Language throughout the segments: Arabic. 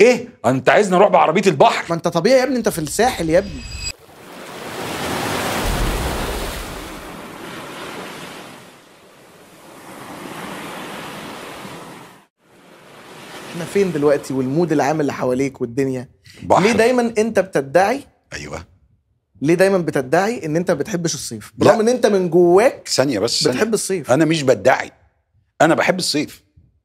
ايه انت عايزني اروح بعربيه البحر ما انت طبيعي يا ابني انت في الساحل يا ابني احنا فين دلوقتي والمود العام اللي حواليك والدنيا بحر. ليه دايما انت بتدعي ايوه ليه دايما بتدعي ان انت ما بتحبش الصيف رغم ان انت من جواك ثانيه بس بتحب الصيف انا مش بدعي انا بحب الصيف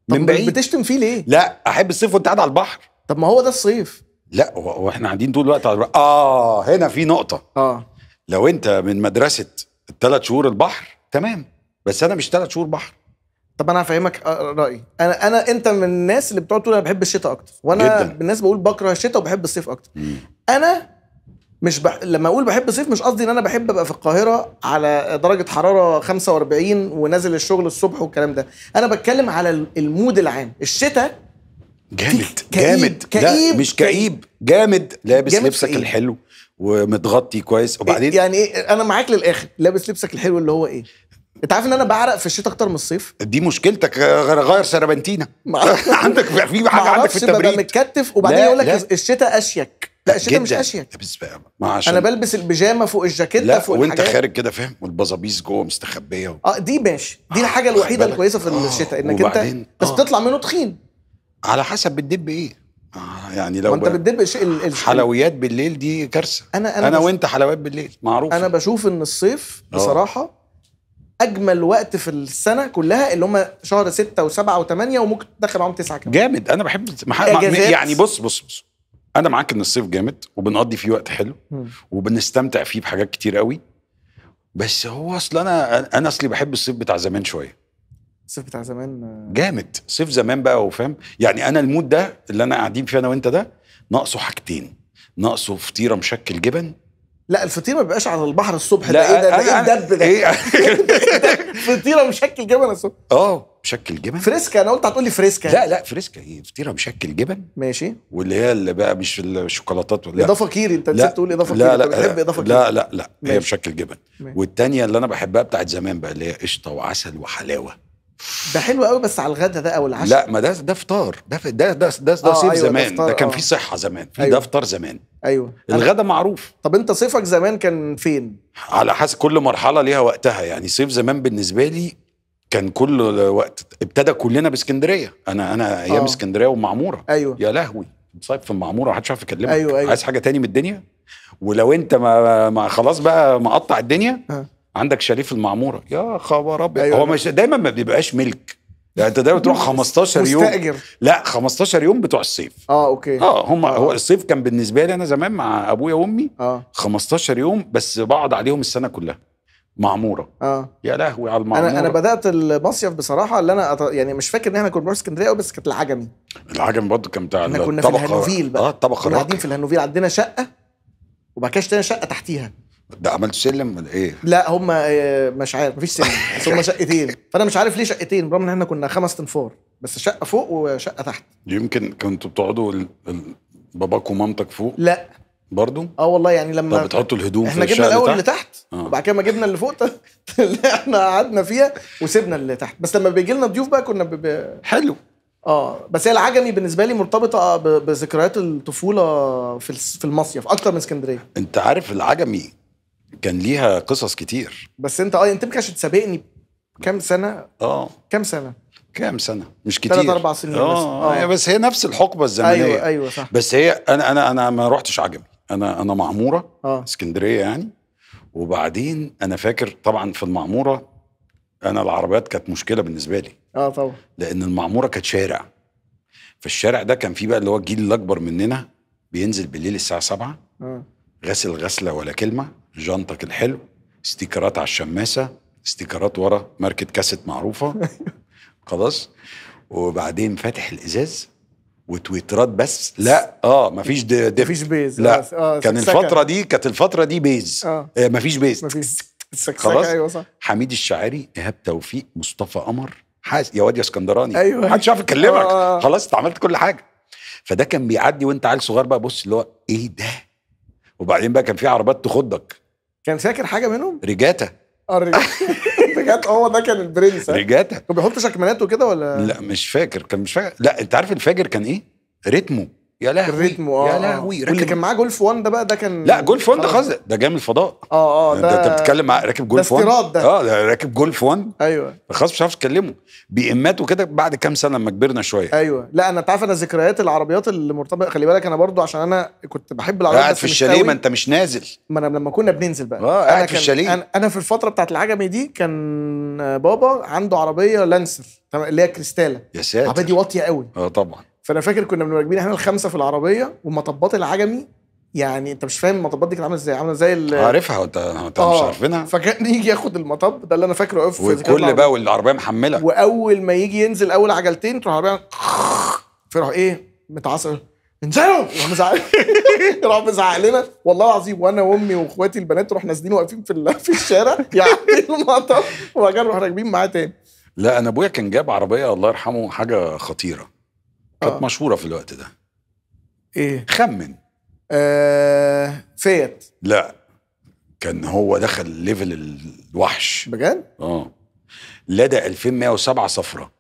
من بعيد بتشتم فيه ليه لا احب الصيف وانت قاعد على البحر طب ما هو ده الصيف لا واحنا قاعدين طول الوقت على اه هنا في نقطه اه لو انت من مدرسه الثلاث شهور البحر تمام بس انا مش ثلاث شهور بحر طب انا هفهمك آه، رايي انا انا انت من الناس اللي بتقعد تقول انا بحب الشتاء اكتر وانا جداً. الناس بقول بكره الشتاء وبحب الصيف اكتر مم. انا مش بح... لما اقول بحب الصيف مش قصدي ان انا بحب ابقى في القاهره على درجه حراره 45 ونازل الشغل الصبح والكلام ده انا بتكلم على المود العام الشتاء جامد كئيب جامد كئيب مش كئيب جامد لابس جامد لبسك كئيب. الحلو ومتغطي كويس وبعدين إيه، يعني ايه انا معاك للاخر لابس لبسك الحلو اللي هو ايه انت عارف ان انا بعرق في الشتاء اكتر من الصيف دي مشكلتك غير سربنتينا عندك في حاجه عندك في التبريد ببقى متكتف وبعدين يقول لك الشتاء اشيك لا الشتاء مش اشيك بس بقى ما عشان انا بلبس البيجامه فوق الجاكيته لا فوق وانت خارج كده فاهم والبظابيز جوه مستخبيه و... اه دي ماشي دي الحاجه الوحيده الكويسه في آه. الشتاء انك انت بس آه. تطلع منه تخين على حسب بتدب ايه آه، يعني لو انت بتدب شيء حلويات بالليل دي كارثه انا انا, أنا وانت حلويات بالليل معروف انا بشوف ان الصيف آه. بصراحه أوه. اجمل وقت في السنه كلها اللي هم شهر 6 و7 و8 وممكن تدخل معاهم 9 كمان جامد انا بحب مح... يعني بص بص بص انا معاك ان الصيف جامد وبنقضي فيه وقت حلو وبنستمتع فيه بحاجات كتير قوي بس هو اصل انا انا اصلي بحب الصيف بتاع زمان شويه الصيف بتاع زمان آه، جامد صيف زمان بقى وفاهم يعني انا المود ده اللي انا قاعدين فيه انا وانت ده ناقصه حاجتين ناقصه فطيره مشكل جبن لا الفطيره ما بيبقاش على البحر الصبح لا ده ايه ده ايه الدب ده, إيه فطيره مشكل جبن الصبح اه مشكل جبن فريسكا انا قلت هتقولي فريسكا لا لا فريسكا ايه فطيره مشكل جبن ماشي واللي هي اللي بقى مش الشوكولاتات ولا اضافه كيري انت نسيت تقول اضافه لا كيري لا بتحب اضافه كيري لا لا لا ماشي. هي مشكل جبن والتانيه اللي انا بحبها بتاعت زمان بقى اللي هي قشطه وعسل وحلاوه ده حلو قوي بس على الغدا ده او العشاء لا ما ده ده فطار ده ده ده ده, ده آه صيف أيوة زمان ده, ده كان آه. في صحه زمان في أيوة. ده فطار زمان ايوه الغدا معروف طب انت صيفك زمان كان فين على حسب كل مرحله ليها وقتها يعني صيف زمان بالنسبه لي كان كل وقت ابتدى كلنا باسكندريه انا انا ايام آه. اسكندريه ومعموره ايوه يا لهوي صيف في المعموره محدش عارف يكلمك أيوة أيوة. عايز حاجه تاني من الدنيا ولو انت ما, ما خلاص بقى مقطع الدنيا آه. عندك شريف المعموره يا خبر ابيض أيوة هو مش دايما ما بيبقاش ملك يعني انت دايما تروح 15 يوم مستأجر لا 15 يوم بتوع الصيف اه اوكي اه هم آه. هو الصيف كان بالنسبه لي انا زمان مع ابويا وامي اه 15 يوم بس بقعد عليهم السنه كلها معموره اه يا لهوي على المعموره انا انا بدات المصيف بصراحه اللي انا أط... يعني مش فاكر ان احنا كنا بنروح اسكندريه بس كانت العجمي العجمي برضه كان بتاع احنا كنا في الهانوفيل بقى اه الطبقه كنا قاعدين في الهانوفيل عندنا شقه وبعد كده اشترينا شقه تحتيها ده عملت سلم ولا ايه؟ لا هم آه، مش عارف مفيش سلم بس هم شقتين فانا مش عارف ليه شقتين برغم ان احنا كنا خمس تنفار بس شقه فوق وشقه تحت يمكن كنتوا بتقعدوا باباك ومامتك فوق لا برضه اه والله يعني لما طب بتحطوا الهدوم احنا في جبنا الاول اللي تحت, آه. وبعد كده ما جبنا اللي فوق اللي احنا قعدنا فيها وسيبنا اللي تحت بس لما بيجي لنا ضيوف بقى كنا ب... حلو اه بس هي العجمي بالنسبه لي مرتبطه آه، بذكريات الطفوله في في المصيف اكتر من اسكندريه انت عارف العجمي كان ليها قصص كتير بس انت اه انت ما عشان تسابقني كام سنه اه كام سنه كام سنه مش كتير ثلاث اربع سنين اه بس. آه، آه. بس هي نفس الحقبه الزمنيه ايوه ايوه صح بس هي انا انا انا ما رحتش عجمي انا انا معموره آه. اسكندريه يعني وبعدين انا فاكر طبعا في المعموره انا العربيات كانت مشكله بالنسبه لي اه طبعا لان المعموره كانت شارع فالشارع ده كان فيه بقى اللي هو الجيل الاكبر مننا بينزل بالليل الساعه 7 آه. غسل غسله ولا كلمه جنطك الحلو استيكرات على الشماسه استيكرات ورا ماركه كاسيت معروفه خلاص وبعدين فاتح الازاز وتويترات بس لا اه مفيش دي مفيش بيز لا آه, آه، كان سكن. الفتره دي كانت الفتره دي بيز آه. آه مفيش بيز مفيش خلاص ايوه صح حميد الشاعري ايهاب توفيق مصطفى قمر حاس يا واد يا اسكندراني ايوه محدش عارف يكلمك آه،, آه. خلاص انت عملت كل حاجه فده كان بيعدي وانت عيل صغير بقى بص اللي هو ايه ده وبعدين بقى كان في عربات تخضك كان فاكر حاجه منهم؟ ريجاتا اه ريجاتا اه، هو ده كان البرنس ريجاتا كان بيحط شكمانات وكده ولا لا مش فاكر كان مش فاكر لا انت عارف الفاجر كان ايه؟ ريتمه يا لهوي الريتم اه يا آه. لهوي واللي كان معاه جولف 1 ده بقى ده كان لا جولف 1 ده خالص ده جاي من الفضاء اه اه يعني ده انت بتتكلم مع راكب جولف 1 ده استيراد ده اه ده راكب جولف 1 ايوه خلاص مش عارف تكلمه بيئمات وكده بعد كام سنه لما كبرنا شويه ايوه لا انا تعرف انا ذكريات العربيات اللي مرتبطه خلي بالك انا برضو عشان انا كنت بحب العربيات قاعد في الشاليه ما انت مش نازل ما انا لما كنا بننزل بقى اه قاعد في الشاليه أنا, انا في الفتره بتاعت العجمي دي كان آه، بابا عنده عربيه لانسر اللي هي كريستاله يا ساتر العربيه دي واطيه قوي اه طبعا فانا فاكر كنا بنبقى راكبين احنا الخمسه في العربيه ومطبات العجمي يعني انت مش فاهم المطبات دي كانت عامله ازاي عامله زي عارفها انت انت مش آه، عارفينها فكان يجي ياخد المطب ده اللي انا فاكره قوي وكل بقى والعربيه محمله واول ما يجي ينزل اول عجلتين تروح العربيه فيروح ايه متعصب انزلوا راح مزعل راح مزعل لنا والله العظيم وانا وامي واخواتي البنات رحنا نازلين واقفين في في الشارع يعني المطب كده نروح راكبين معاه تاني لا انا ابويا كان جاب عربيه الله يرحمه حاجه خطيره كانت آه. مشهوره في الوقت ده ايه خمن آه فيت لا كان هو دخل ليفل الوحش بجد؟ اه لدى 2107 صفرة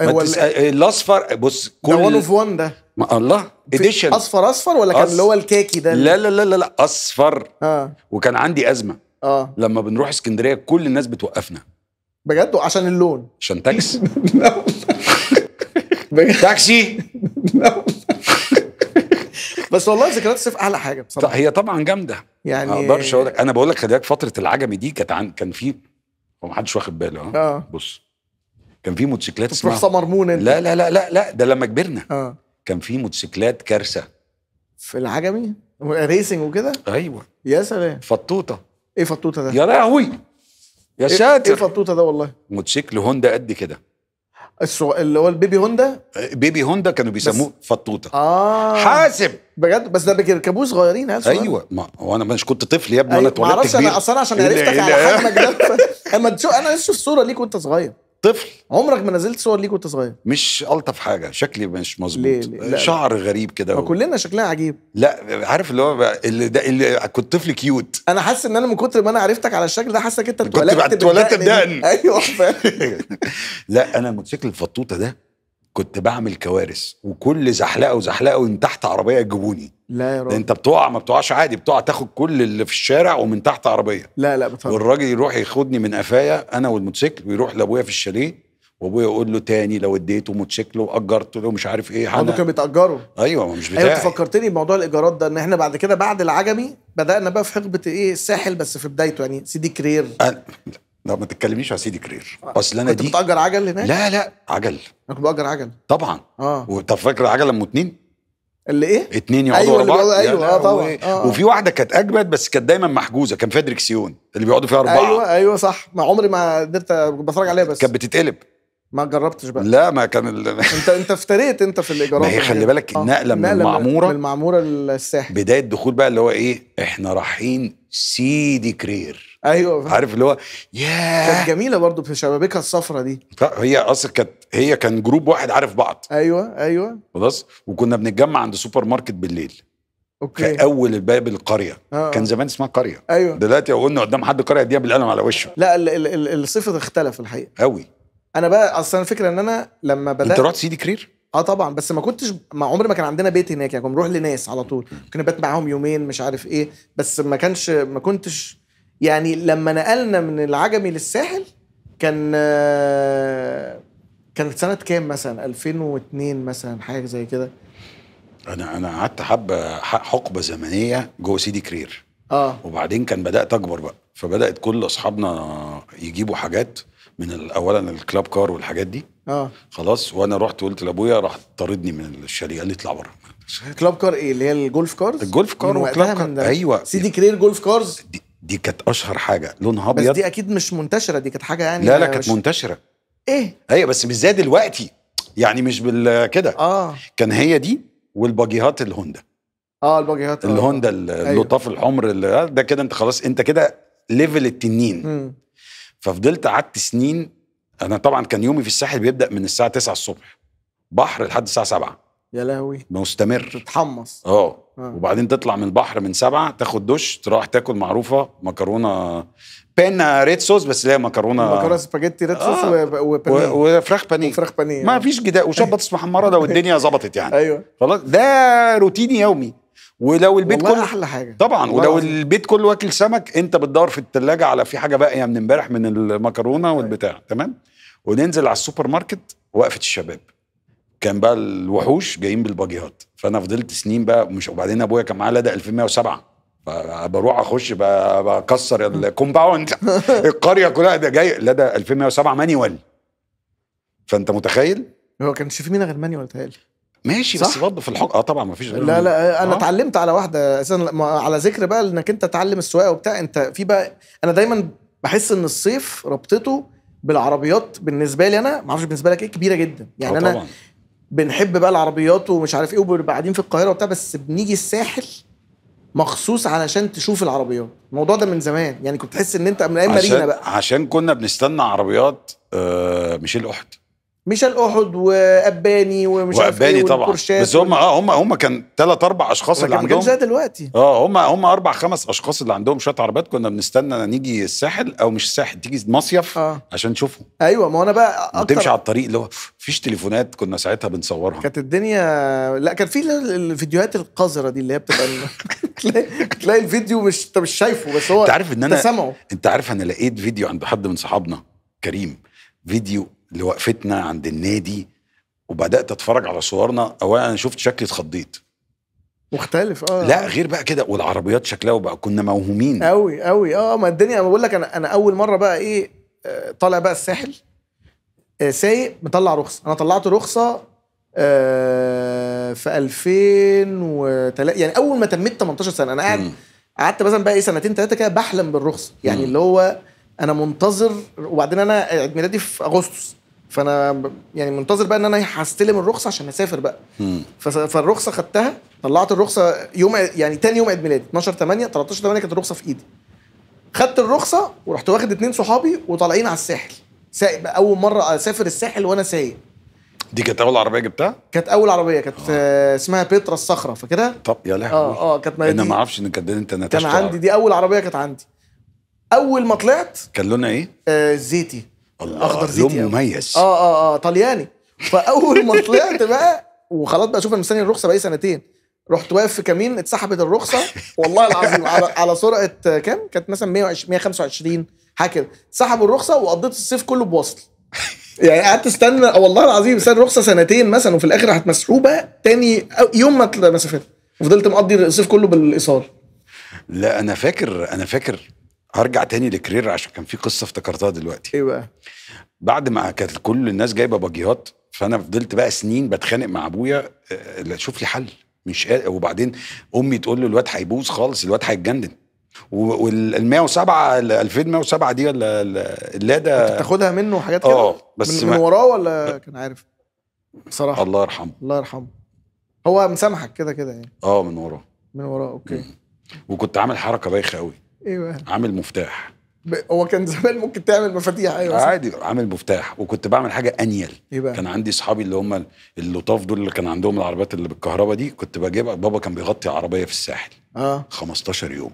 إيه هو تس... آه، الاصفر بص كل ده 1 اوف 1 ده ما الله اديشن اصفر اصفر ولا كان اللي هو الكاكي ده لا لا لا لا, لا. اصفر اه وكان عندي ازمه اه لما بنروح اسكندريه كل الناس بتوقفنا بجد عشان اللون عشان تاكس تاكسي بس والله ذكريات الصيف احلى حاجه بصراحه هي طبعا جامده يعني ما اقدرش اقول لك انا بقول لك خلي بالك فتره العجمي دي كانت عن... كان في هو ما حدش واخد باله اه بص كان في موتوسيكلات اسمها سمر مون انت لا لا لا لا لا ده لما كبرنا اه كان في موتوسيكلات كارثه في العجمي ريسنج وكده ايوه يا سلام فطوطه ايه فطوطه ده يا لهوي يا إيه ساتر ايه فطوطه ده والله موتوسيكل هوندا قد كده السو... اللي هو البيبي هوندا بيبي هوندا كانوا بيسموه بس... فطوطه اه حاسب بجد بس ده بيركبوه صغيرين عيال ايوه ما هو انا مش كنت طفل يا ابني أيوة. وانا اتولدت كبير ما انا اصلا عشان عرفتك على حجمك ده اما تشوف انا لسه الصوره ليك وانت صغير طفل عمرك ما نزلت صور ليك وانت صغير مش الطف حاجه شكلي مش مظبوط شعر غريب كده ما كلنا شكلنا عجيب لا عارف اللي هو اللي ده اللي كنت طفل كيوت انا حاسس ان انا من كتر ما انا عرفتك على الشكل ده حاسس انك انت اتولدت بدقن ايوه لا انا الموتوسيكل الفطوطه ده كنت بعمل كوارث وكل زحلقه وزحلقه ومن تحت عربيه يجيبوني لا يا راجل انت بتقع ما بتقعش عادي بتقع تاخد كل اللي في الشارع ومن تحت عربيه لا لا بتفرق. والراجل يروح ياخدني من قفايا انا والموتوسيكل ويروح لابويا في الشاليه وابويا يقول له تاني لو اديته موتوسيكل واجرت له مش عارف ايه حاجه كان بيتاجروا ايوه مش أيوة، بتاعي ايوه فكرتني بموضوع الايجارات ده ان احنا بعد كده بعد العجمي بدانا بقى في حقبه ايه الساحل بس في بدايته يعني سيدي كرير أنا... لا ما تتكلميش على سيدي كرير اصل انا دي بتأجر عجل هناك؟ لا لا عجل انا كنت بأجر عجل طبعا اه طب فاكر عجل لما اتنين؟ اللي ايه؟ اتنين يقعدوا أيوة ورا بعض ايوه اه طبعا آه. وفي واحده كانت اجمد بس كانت دايما محجوزه كان فيها دريكسيون اللي بيقعدوا فيها اربعه ايوه ايوه صح ما عمري ما قدرت بتفرج عليها بس كانت بتتقلب ما جربتش بقى لا ما كان ال... انت انت افتريت انت في الايجارات ما هي خلي بالك آه. النقله من المعموره من المعموره للساحل بدايه دخول بقى اللي هو ايه احنا رايحين سيدي كرير ايوه عارف اللي هو يا كانت جميله برضه في شبابيكها الصفرة دي هي اصل كانت هي كان جروب واحد عارف بعض ايوه ايوه خلاص وكنا بنتجمع عند سوبر ماركت بالليل اوكي في اول الباب القريه آه. آه. كان زمان اسمها قريه ايوه دلوقتي لو قلنا قدام حد قريه دي بالقلم على وشه لا الصفه اختلف الحقيقه قوي انا بقى اصلا الفكره ان انا لما بدات انت رحت سيدي كرير اه طبعا بس ما كنتش ما عمري ما كان عندنا بيت هناك يعني كنا بنروح لناس على طول كنا بات معاهم يومين مش عارف ايه بس ما كانش ما كنتش يعني لما نقلنا من العجمي للساحل كان كانت سنه كام مثلا 2002 مثلا حاجه زي كده انا انا قعدت حبه حقبه زمنيه جوه سيدي كرير اه وبعدين كان بدات اكبر بقى فبدات كل اصحابنا يجيبوا حاجات من اولا الكلاب كار والحاجات دي اه خلاص وانا رحت قلت لابويا راح طاردني من الشاليه قال لي اطلع بره كلاب كار ايه اللي هي الجولف كارز الجولف كار وكلاب كار ايوه سيدي كرير جولف كارز دي دي كانت اشهر حاجه لونها ابيض بس دي اكيد مش منتشره دي كانت حاجه يعني لا لا كانت منتشره ايه ايوه بس مش زي دلوقتي يعني مش بال كده اه كان هي دي والباجيهات الهوندا اه الباجيهات آه. الهوندا أيوه. اللطاف أيوه. الحمر اللي آه، ده كده انت خلاص انت كده ليفل التنين م. ففضلت قعدت سنين انا طبعا كان يومي في الساحل بيبدا من الساعه 9 الصبح بحر لحد الساعه 7 يا لهوي مستمر تتحمص آه. اه وبعدين تطلع من البحر من سبعة تاخد دش تروح تاكل معروفة مكرونة بين ريد صوص بس اللي هي مكرونة مكرونة سباجيتي ريد صوص آه. وفراخ بانيه وفراخ بانيه ما آه. فيش جدال وشوية بطاطس محمرة لو الدنيا ظبطت يعني ايوه خلاص ده روتيني يومي ولو البيت كله احلى حاجه طبعا ولو عزيز. البيت كله واكل سمك انت بتدور في التلاجة على في حاجه باقيه يعني من امبارح من المكرونه والبتاع تمام وننزل على السوبر ماركت وقفه الشباب كان بقى الوحوش جايين بالباجيات فانا فضلت سنين بقى مش وبعدين ابويا كان معاه لدى 1107 فبروح اخش بكسر الكومباوند القريه كلها ده جاي لدى 1107 مانيوال فانت متخيل هو كان في مين غير مانيوال تهيألي ماشي صح؟ بس برضه في الحق اه طبعا ما فيش لا لا انا آه. اتعلمت على واحده اساسا على ذكر بقى انك انت تعلم السواقه وبتاع انت في بقى انا دايما بحس ان الصيف ربطته بالعربيات بالنسبه لي انا ما اعرفش بالنسبه لك ايه كبيره جدا يعني انا آه بنحب بقى العربيات ومش عارف ايه وبنبقى قاعدين في القاهره وبتاع بس بنيجي الساحل مخصوص علشان تشوف العربيات الموضوع ده من زمان يعني كنت تحس ان انت من ايام مارينا بقى عشان كنا بنستنى عربيات مش آه، ميشيل احد ميشيل احد واباني ومش عارف واباني إيه، طبعا بس هم اه هم هم كان ثلاث اربع اشخاص اللي عندهم زي دلوقتي اه هم هم اربع خمس اشخاص اللي عندهم شويه عربيات كنا بنستنى نيجي الساحل او مش الساحل تيجي مصيف آه. عشان نشوفهم ايوه ما انا بقى أكتر بتمشي على الطريق اللي هو مفيش تليفونات كنا ساعتها بنصورها كانت الدنيا لا كان في الفيديوهات القذره دي اللي هي بتبقى تلاقي تلاقي الفيديو مش انت مش شايفه بس هو انت عارف ان انا انت سامعه انت عارف انا لقيت فيديو عند حد من صحابنا كريم فيديو لوقفتنا عند النادي وبدات اتفرج على صورنا اولا انا شفت شكلي اتخضيت مختلف اه لا غير بقى كده والعربيات شكلها وبقى كنا موهومين قوي قوي اه ما الدنيا انا بقول لك انا انا اول مره بقى ايه آه، طالع بقى الساحل آه، سايق مطلع رخصه انا طلعت رخصه آه في 2003 يعني اول ما تميت 18 سنه انا قاعد قعدت مثلا بقى ايه سنتين ثلاثه كده بحلم بالرخصه يعني م. اللي هو انا منتظر وبعدين انا عيد ميلادي في اغسطس فانا يعني منتظر بقى ان انا هستلم الرخصه عشان اسافر بقى مم. فالرخصه خدتها طلعت الرخصه يوم يعني تاني يوم عيد ميلادي 12 8 13 8 كانت الرخصه في ايدي خدت الرخصه ورحت واخد اتنين صحابي وطالعين على الساحل سايق اول مره اسافر الساحل وانا سايق دي كانت اول عربيه جبتها؟ كانت اول عربيه كانت آه. اسمها بيترا الصخره فاكرها؟ طب يا لهوي اه اه كانت انا إيه ما اعرفش ان كانت انت نتشت كان عندي دي اول عربيه كانت عندي اول ما طلعت كان لونها ايه؟ آه زيتي اخضر زيتي يعني. لون مميز اه اه اه طلياني فاول ما طلعت بقى وخلاص بقى اشوف انا مستني الرخصه بقى إيه سنتين رحت واقف في كمين اتسحبت الرخصه والله العظيم على على سرعه كام؟ كانت مثلا 120 125 حاجه كده سحبوا الرخصه وقضيت الصيف كله بوصل يعني قعدت استنى والله العظيم استنى رخصه سنتين مثلا وفي الاخر راحت مسحوبه تاني يوم ما مسافرت وفضلت مقضي الصيف كله بالايصال لا انا فاكر انا فاكر هرجع تاني لكرير عشان كان في قصه افتكرتها دلوقتي ايه بقى بعد ما كانت كل الناس جايبه باجيات فانا فضلت بقى سنين بتخانق مع ابويا آه، شوف لي حل مش قادر وبعدين امي تقول له الواد هيبوظ خالص الواد هيتجنن وال 107 ال 2107 دي ولا كنت تاخدها منه حاجات كده اه بس من, من وراه ولا كان عارف بصراحه الله يرحمه الله يرحمه هو مسامحك كده كده يعني اه من وراه من وراه اوكي وكنت عامل حركه بايخه قوي ايوه عامل مفتاح ب... هو كان زمان ممكن تعمل مفاتيح ايوه عادي عامل مفتاح وكنت بعمل حاجه انيل إيه كان عندي اصحابي اللي هم اللطاف دول اللي كان عندهم العربيات اللي بالكهرباء دي كنت بجيبها بابا كان بيغطي عربيه في الساحل اه 15 يوم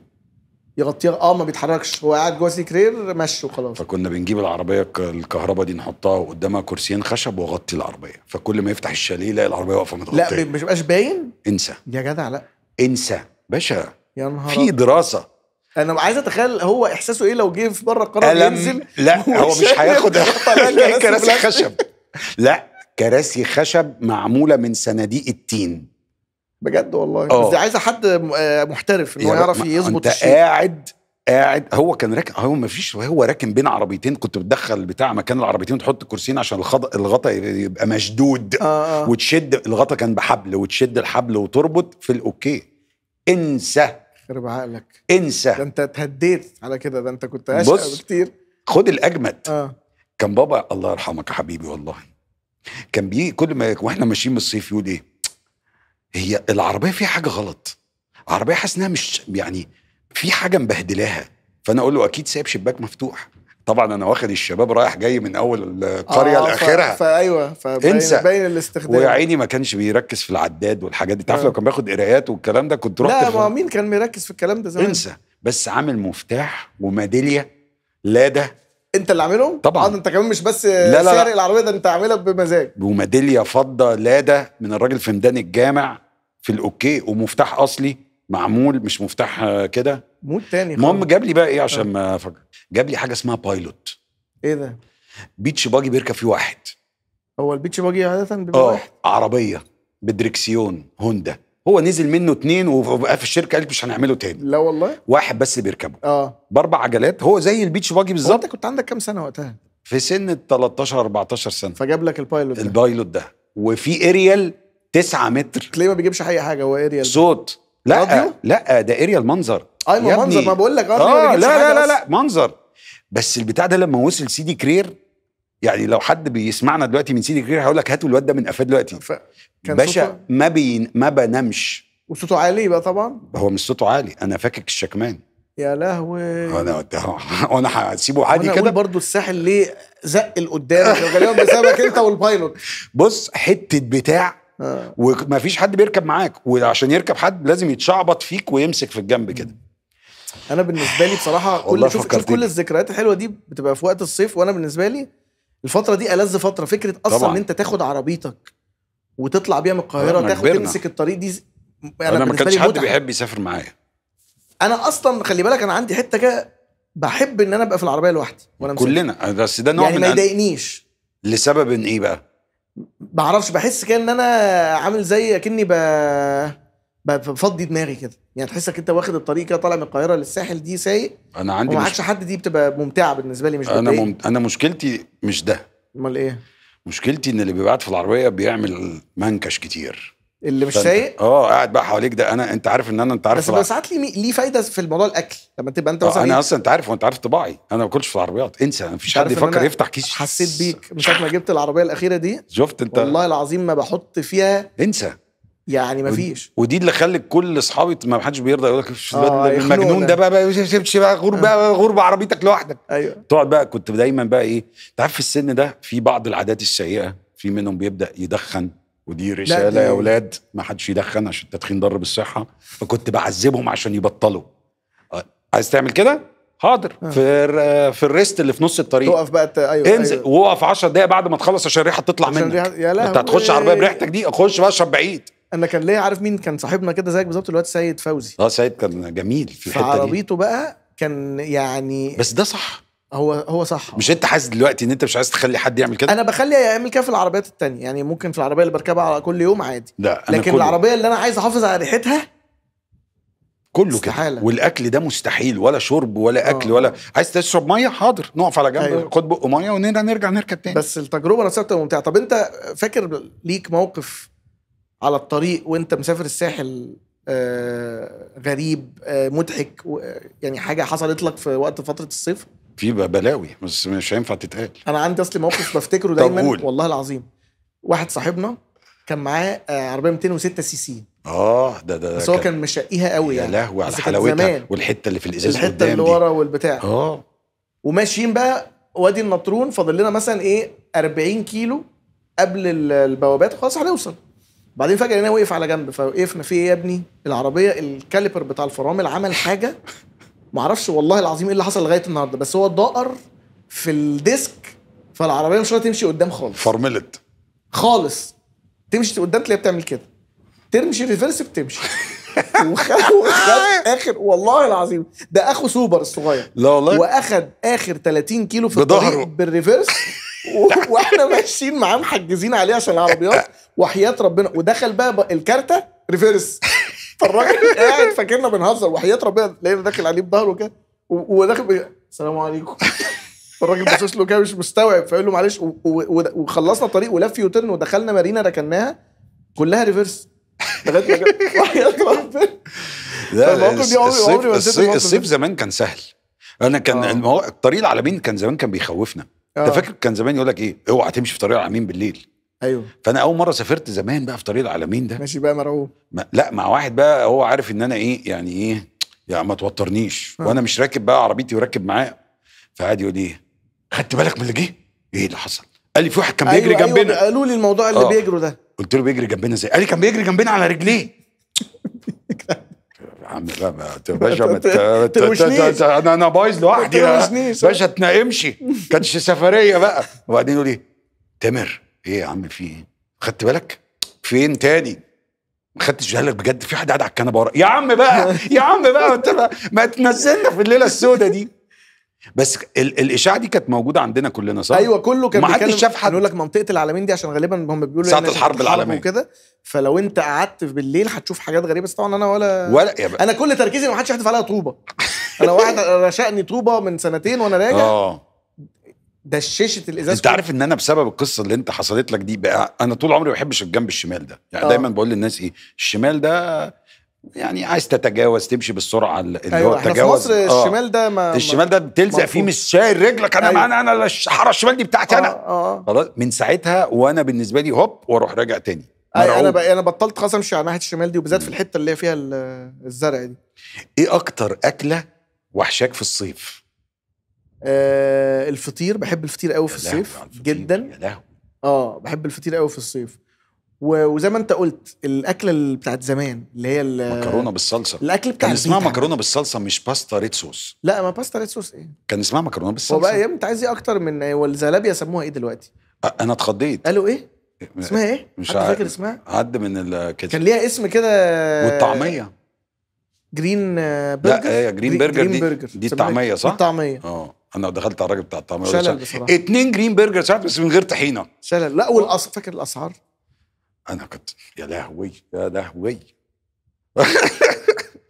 يغطيها اه ما بيتحركش هو قاعد جوه سكرير مشي وخلاص فكنا بنجيب العربيه الكهرباء دي نحطها وقدامها كرسيين خشب واغطي العربيه فكل ما يفتح الشاليه يلاقي العربيه واقفه متغطيه لا مش بيبقاش باين انسى يا جدع لا انسى باشا يا نهار في دراسه انا عايز اتخيل هو احساسه ايه لو جه في بره القرار ينزل لا هو مش هياخد كراسي خشب لا كراسي خشب معموله من صناديق التين بجد والله بس آه. دي عايزه حد آه، محترف ان هو يعرف يظبط انت الشيء. قاعد قاعد هو كان راكن هو ما فيش هو راكن بين عربيتين كنت بتدخل بتاع مكان العربيتين وتحط الكرسيين عشان الغطا الغطا يبقى مشدود آه،, آه. وتشد الغطا كان بحبل وتشد الحبل وتربط في الاوكي انسى خرب عقلك انسى ده انت اتهديت على كده ده انت كنت اشقى بكتير خد الاجمد آه. كان بابا الله يرحمك يا حبيبي والله كان بيجي كل ما واحنا ماشيين بالصيف يقول ايه هي العربيه فيها حاجه غلط العربيه حاسس انها مش يعني في حاجه مبهدلاها فانا اقول له اكيد سايب شباك مفتوح طبعا انا واخد الشباب رايح جاي من اول القريه آه لاخرها فايوه فباين انسى باين الاستخدام ويا عيني ما كانش بيركز في العداد والحاجات دي تعرف آه. لو كان بياخد قرايات والكلام ده كنت رحت لا ما مين كان مركز في الكلام ده زمان انسى بس عامل مفتاح وميداليه لا ده انت اللي عاملهم؟ طبعا آه انت كمان مش بس لا لا سارق العربيه ده انت عاملها بمزاج وميداليه فضه لاده من الراجل في ميدان الجامع في الاوكي ومفتاح اصلي معمول مش مفتاح آه، كده مود تاني المهم جاب لي بقى ايه عشان آه. ما افكر جاب لي حاجه اسمها بايلوت ايه ده؟ بيتش باجي بيركب فيه واحد هو البيتش باجي عاده بيبقى آه، واحد عربيه بدريكسيون هوندا هو نزل منه اتنين وبقى في الشركه قالت مش هنعمله تاني لا والله واحد بس بيركبه اه باربع عجلات هو زي البيتش باجي بالظبط انت كنت عندك كام سنه وقتها؟ في سن ال 13 14 سنه فجاب لك البايلوت ده البايلوت ده وفي اريال 9 متر تلاقيه ما بيجيبش اي حاجه هو اريال صوت لا راديو؟ لا ده اريا المنظر ايوه منظر ما بقول لك اه, آه، لا لا لا, لا منظر بس البتاع ده لما وصل سيدي كرير يعني لو حد بيسمعنا دلوقتي من سيدي كرير هقول لك هاتوا الواد ده من قفاه دلوقتي ف... كان باشا ما بين ما بنامش وصوته عالي بقى طبعا هو مش صوته عالي انا فاكك الشكمان يا لهوي انا آه، وانا هسيبه عادي كده برضه الساحل ليه زق لقدام غالبا بسببك انت والبايلوت بص حته بتاع وما آه. ومفيش حد بيركب معاك وعشان يركب حد لازم يتشعبط فيك ويمسك في الجنب كده انا بالنسبه لي بصراحه كل شوف, شوف كل الذكريات الحلوه دي بتبقى في وقت الصيف وانا بالنسبه لي الفتره دي ألذ فتره فكره اصلا ان انت تاخد عربيتك وتطلع بيها من القاهره تاخد كبيرنا. تمسك الطريق دي انا, أنا ما كانش حد بيحب يسافر معايا انا اصلا خلي بالك انا عندي حته كده بحب ان انا ابقى في العربيه لوحدي وانا كلنا بس ده نوع يعني ما يضايقنيش لسبب ان ايه بقى بعرفش بحس كده ان انا عامل زي اكني ب بفضي دماغي كده يعني تحسك انت واخد الطريق كده طالع من القاهره للساحل دي سايق انا عندي ومعكش مش... حد دي بتبقى ممتعه بالنسبه لي مش انا مم... انا مشكلتي مش ده امال ايه مشكلتي ان اللي بيبعت في العربيه بيعمل منكش كتير اللي مش سايق اه قاعد بقى حواليك ده انا انت عارف ان انا انت عارف بس ساعات لي ليه فايده في الموضوع الاكل لما تبقى انت آه، مثلا انا إيه؟ اصلا انت عارف وانت عارف طباعي انا ما كنتش في العربيات انسى ما فيش حد يفكر يفتح كيس حسيت بيك من ساعه ما جبت العربيه الاخيره دي شفت انت والله العظيم ما بحط فيها انسى يعني ما فيش ودي اللي خلت كل اصحابي ما حدش بيرضى يقول لك آه المجنون ده بقى بقى تمشي بقى غربه بقى غربه آه. عربيتك لوحدك ايوه تقعد بقى كنت دايما بقى ايه انت عارف في السن ده في بعض العادات السيئه في منهم بيبدا يدخن ودي رساله يا اولاد ما حدش يدخن عشان التدخين ضر بالصحه فكنت بعذبهم عشان يبطلوا آه، عايز تعمل كده حاضر آه. في في الريست اللي في نص الطريق تقف بقى ايوه انزل أيوة. ووقف 10 دقايق بعد ما تخلص عشان الريحه تطلع منك يا انت هتخش عربيه بريحتك دي اخش بقى اشرب بعيد انا كان ليا عارف مين كان صاحبنا كده زيك بالظبط اللي سيد فوزي اه سيد كان جميل في الحته دي عربيته بقى كان يعني بس ده صح هو هو صح مش انت حاسس دلوقتي ان انت مش عايز تخلي حد يعمل كده انا بخلي يعمل كده في العربيات التانية يعني ممكن في العربيه اللي بركبها على كل يوم عادي لا لكن العربيه اللي انا عايز احافظ على ريحتها كله كده والاكل ده مستحيل ولا شرب ولا اكل أوه. ولا عايز تشرب ميه حاضر نقف على جنب أيوه. خد بق ميه ونرجع نرجع نركب تاني بس التجربه نفسها بتبقى ممتعه طب انت فاكر ليك موقف على الطريق وانت مسافر الساحل آه غريب آه مضحك يعني حاجه حصلت لك في وقت فتره الصيف في بلاوي بس مش هينفع تتقال انا عندي اصلي موقف بفتكره دايما والله العظيم واحد صاحبنا كان معاه آه، عربيه 206 سي سي اه ده ده بس هو كان مشقيها قوي يعني يا لهوي على حلاوتها والحته اللي في الازاز الحته قدام اللي ورا والبتاع اه وماشيين بقى وادي النطرون فاضل لنا مثلا ايه 40 كيلو قبل البوابات خلاص هنوصل بعدين فجاه لقيناه وقف على جنب فوقفنا في ايه يا ابني العربيه الكاليبر بتاع الفرامل عمل حاجه معرفش والله العظيم ايه اللي حصل لغايه النهارده بس هو اتدقر في الديسك فالعربيه مش تمشي قدام خالص فرملت خالص تمشي قدام تلاقيها بتعمل كده تمشي ريفرس بتمشي وخد وخد اخر والله العظيم ده اخو سوبر الصغير لا والله واخد اخر 30 كيلو في الطريق بالريفرس واحنا ماشيين معاه محجزين عليه عشان العربيات وحياه ربنا ودخل بقى, بقى الكارته ريفرس فالراجل قاعد فاكرنا بنهزر وحياه ربنا لقينا داخل عليه بظهره كده وهو داخل السلام عليكم فالراجل بصص له كده مش مستوعب فيقول له معلش وخلصنا الطريق ولف يوتن ودخلنا مارينا ركناها كلها ريفرس وحياه ربنا لا الصيف, الصيف, الصيف زمان كان سهل انا كان آه. الطريق العالمين كان زمان كان بيخوفنا انت آه. فاكر كان زمان يقول لك ايه اوعى تمشي في طريق العالمين بالليل ايوه فانا اول مره سافرت زمان بقى في طريق العالمين ده ماشي بقى مرعوب لا مع واحد بقى هو عارف ان انا ايه يعني ايه يا ما توترنيش أه. وانا مش راكب بقى عربيتي وراكب معاه فقعد يقول ايه خدت بالك من اللي جه ايه اللي حصل قال لي في واحد كان بيجري أيوة, أيوه، جنبنا أيوة قالوا لي الموضوع اللي آه. بيجروا ده قلت له بيجري جنبنا ازاي قال لي كان بيجري جنبنا على رجليه يا عم لا ما باشا ما انا انا بايظ لوحدي باشا تنامش كانتش سفريه بقى وبعدين يقول لي تامر ايه يا عم في ايه خدت بالك فين تاني ما خدتش بالك بجد في حد قاعد على الكنبه ورا يا عم بقى يا عم بقى انت ما, تنزلنا في الليله السوداء دي بس ال الاشاعه دي كانت موجوده عندنا كلنا صح ايوه كله كان ما حدش شاف حد يقول لك منطقه العالمين دي عشان غالبا هم بيقولوا ساعه الحرب العالميه وكده فلو انت قعدت بالليل هتشوف حاجات غريبه بس طبعا انا ولا ولا يا بقى. انا كل تركيزي ما حدش يحدف عليا طوبه انا واحد رشقني طوبه من سنتين وانا راجع اه دششت الازاز انت عارف ان انا بسبب القصه اللي انت حصلت لك دي بقى انا طول عمري ما بحبش الجنب الشمال ده يعني أوه. دايما بقول للناس ايه الشمال ده يعني عايز تتجاوز تمشي بالسرعه اللي أيوة هو التجاوز في مصر آه. الشمال ده ما الشمال ده بتلزق فيه مش شايل رجلك انا أيوة. انا انا الحاره الشمال دي بتاعتي انا آه، آه، خلاص من ساعتها وانا بالنسبه لي هوب واروح راجع تاني أيوة انا بقى انا بطلت خلاص امشي على ناحيه الشمال دي وبالذات في الحته اللي هي فيها الزرع دي ايه اكتر اكله وحشاك في الصيف آه الفطير بحب الفطير قوي في الصيف جدا اه بحب الفطير قوي في الصيف وزي ما انت قلت الاكله اللي بتاعت زمان اللي هي مكرونه بالصلصه الاكل بتاع كان اسمها مكرونه بالصلصه مش باستا ريد صوص لا ما باستا ريد صوص ايه كان اسمها مكرونه بالصلصه هو بقى يا انت عايز ايه اكتر من والزلابيه سموها ايه دلوقتي انا اتخضيت قالوا ايه اسمها ايه مش عارف فاكر اسمها عد من كده كان ليها اسم كده والطعميه جرين آه، برجر لا هي جرين برجر جرين دي, برجر. دي إيه؟ الطعميه صح الطعميه اه انا دخلت على الراجل بتاع الطعميه شلل بصراحه اتنين جرين برجر ساعات بس من غير طحينه شلل لا والاسعار فاكر الاسعار انا كنت يا لهوي يا لهوي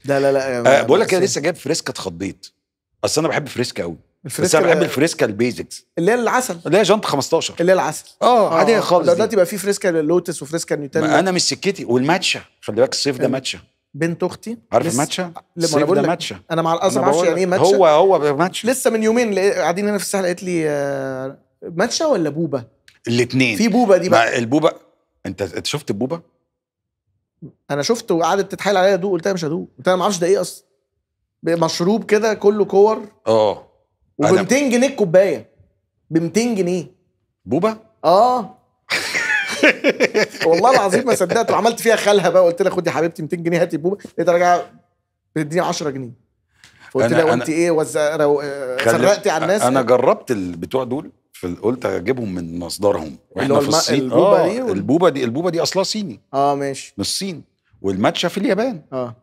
لا لا لا يعني بقول لك انا لسه جايب فريسكا اتخضيت اصل انا بحب فريسكا قوي بس انا بحب الفريسكا البيزكس اللي هي العسل اللي هي جنط 15 اللي هي العسل اه عاديه آه. خالص دلوقتي بقى في فريسكا اللوتس وفريسكا نيوتيلا انا مش سكتي والماتشا خلي بالك الصيف ده ماتشا بنت اختي عارف ماتشا لما انا ماتشا انا مع الازهر ما اعرفش يعني ايه ماتشا هو هو ماتشا لسه من يومين قاعدين هنا في الساحل قالت لي آه، ماتشا ولا بوبا الاثنين في بوبا دي بقى البوبا انت انت شفت البوبا انا شفته وقعدت تتحايل عليا ادوق قلت لها مش هدوق قلت لها ما اعرفش ده ايه اصلا مشروب كده كله كور اه وب 200 جنيه الكوبايه ب 200 جنيه بوبا اه والله العظيم ما صدقت وعملت فيها خالها بقى قلت لها خدي حبيبتي 200 جنيه هاتي بوبا لقيتها راجعه بتديني 10 جنيه فقلت لها وانت ايه وزع رو... آه، سرقتي على الناس انا جربت البتوع دول في قلت اجيبهم من مصدرهم واحنا في الصين البوبه آه، دي وال... البوبه دي البوبا دي اصلها صيني اه ماشي من الصين والماتشا في اليابان اه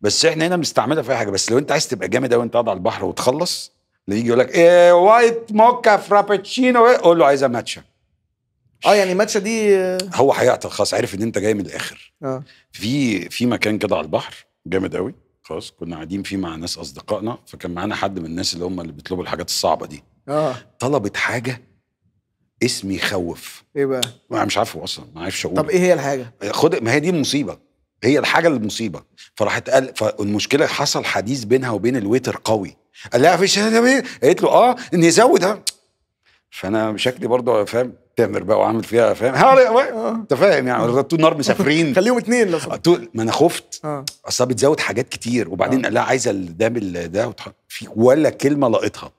بس احنا هنا بنستعملها في اي حاجه بس لو انت عايز تبقى جامد قوي انت قاعد على البحر وتخلص اللي يجي يقول لك ايه وايت موكا فرابتشينو قول له عايزه ماتشا اه يعني الماتشه دي هو هيعطل خلاص عرف ان انت جاي من الاخر اه في في مكان كده على البحر جامد قوي خلاص كنا قاعدين فيه مع ناس اصدقائنا فكان معانا حد من الناس اللي هم اللي بيطلبوا الحاجات الصعبه دي اه طلبت حاجه اسم يخوف ايه بقى؟ ما مش عارفه اصلا ما عارفش اقول طب ايه هي الحاجه؟ خد ما هي دي المصيبه هي الحاجه المصيبه فراحت قال فالمشكله حصل حديث بينها وبين الويتر قوي قال لها فيش قالت له اه نزود آه. فانا شكلي برضه فاهم تامر بقى وعامل فيها فاهم آه. انت فاهم يعني طول آه. النهار مسافرين خليهم اثنين لو طول ما انا خفت آه. اصل بتزود حاجات كتير وبعدين لا عايزه ده ده في ولا كلمه لقيتها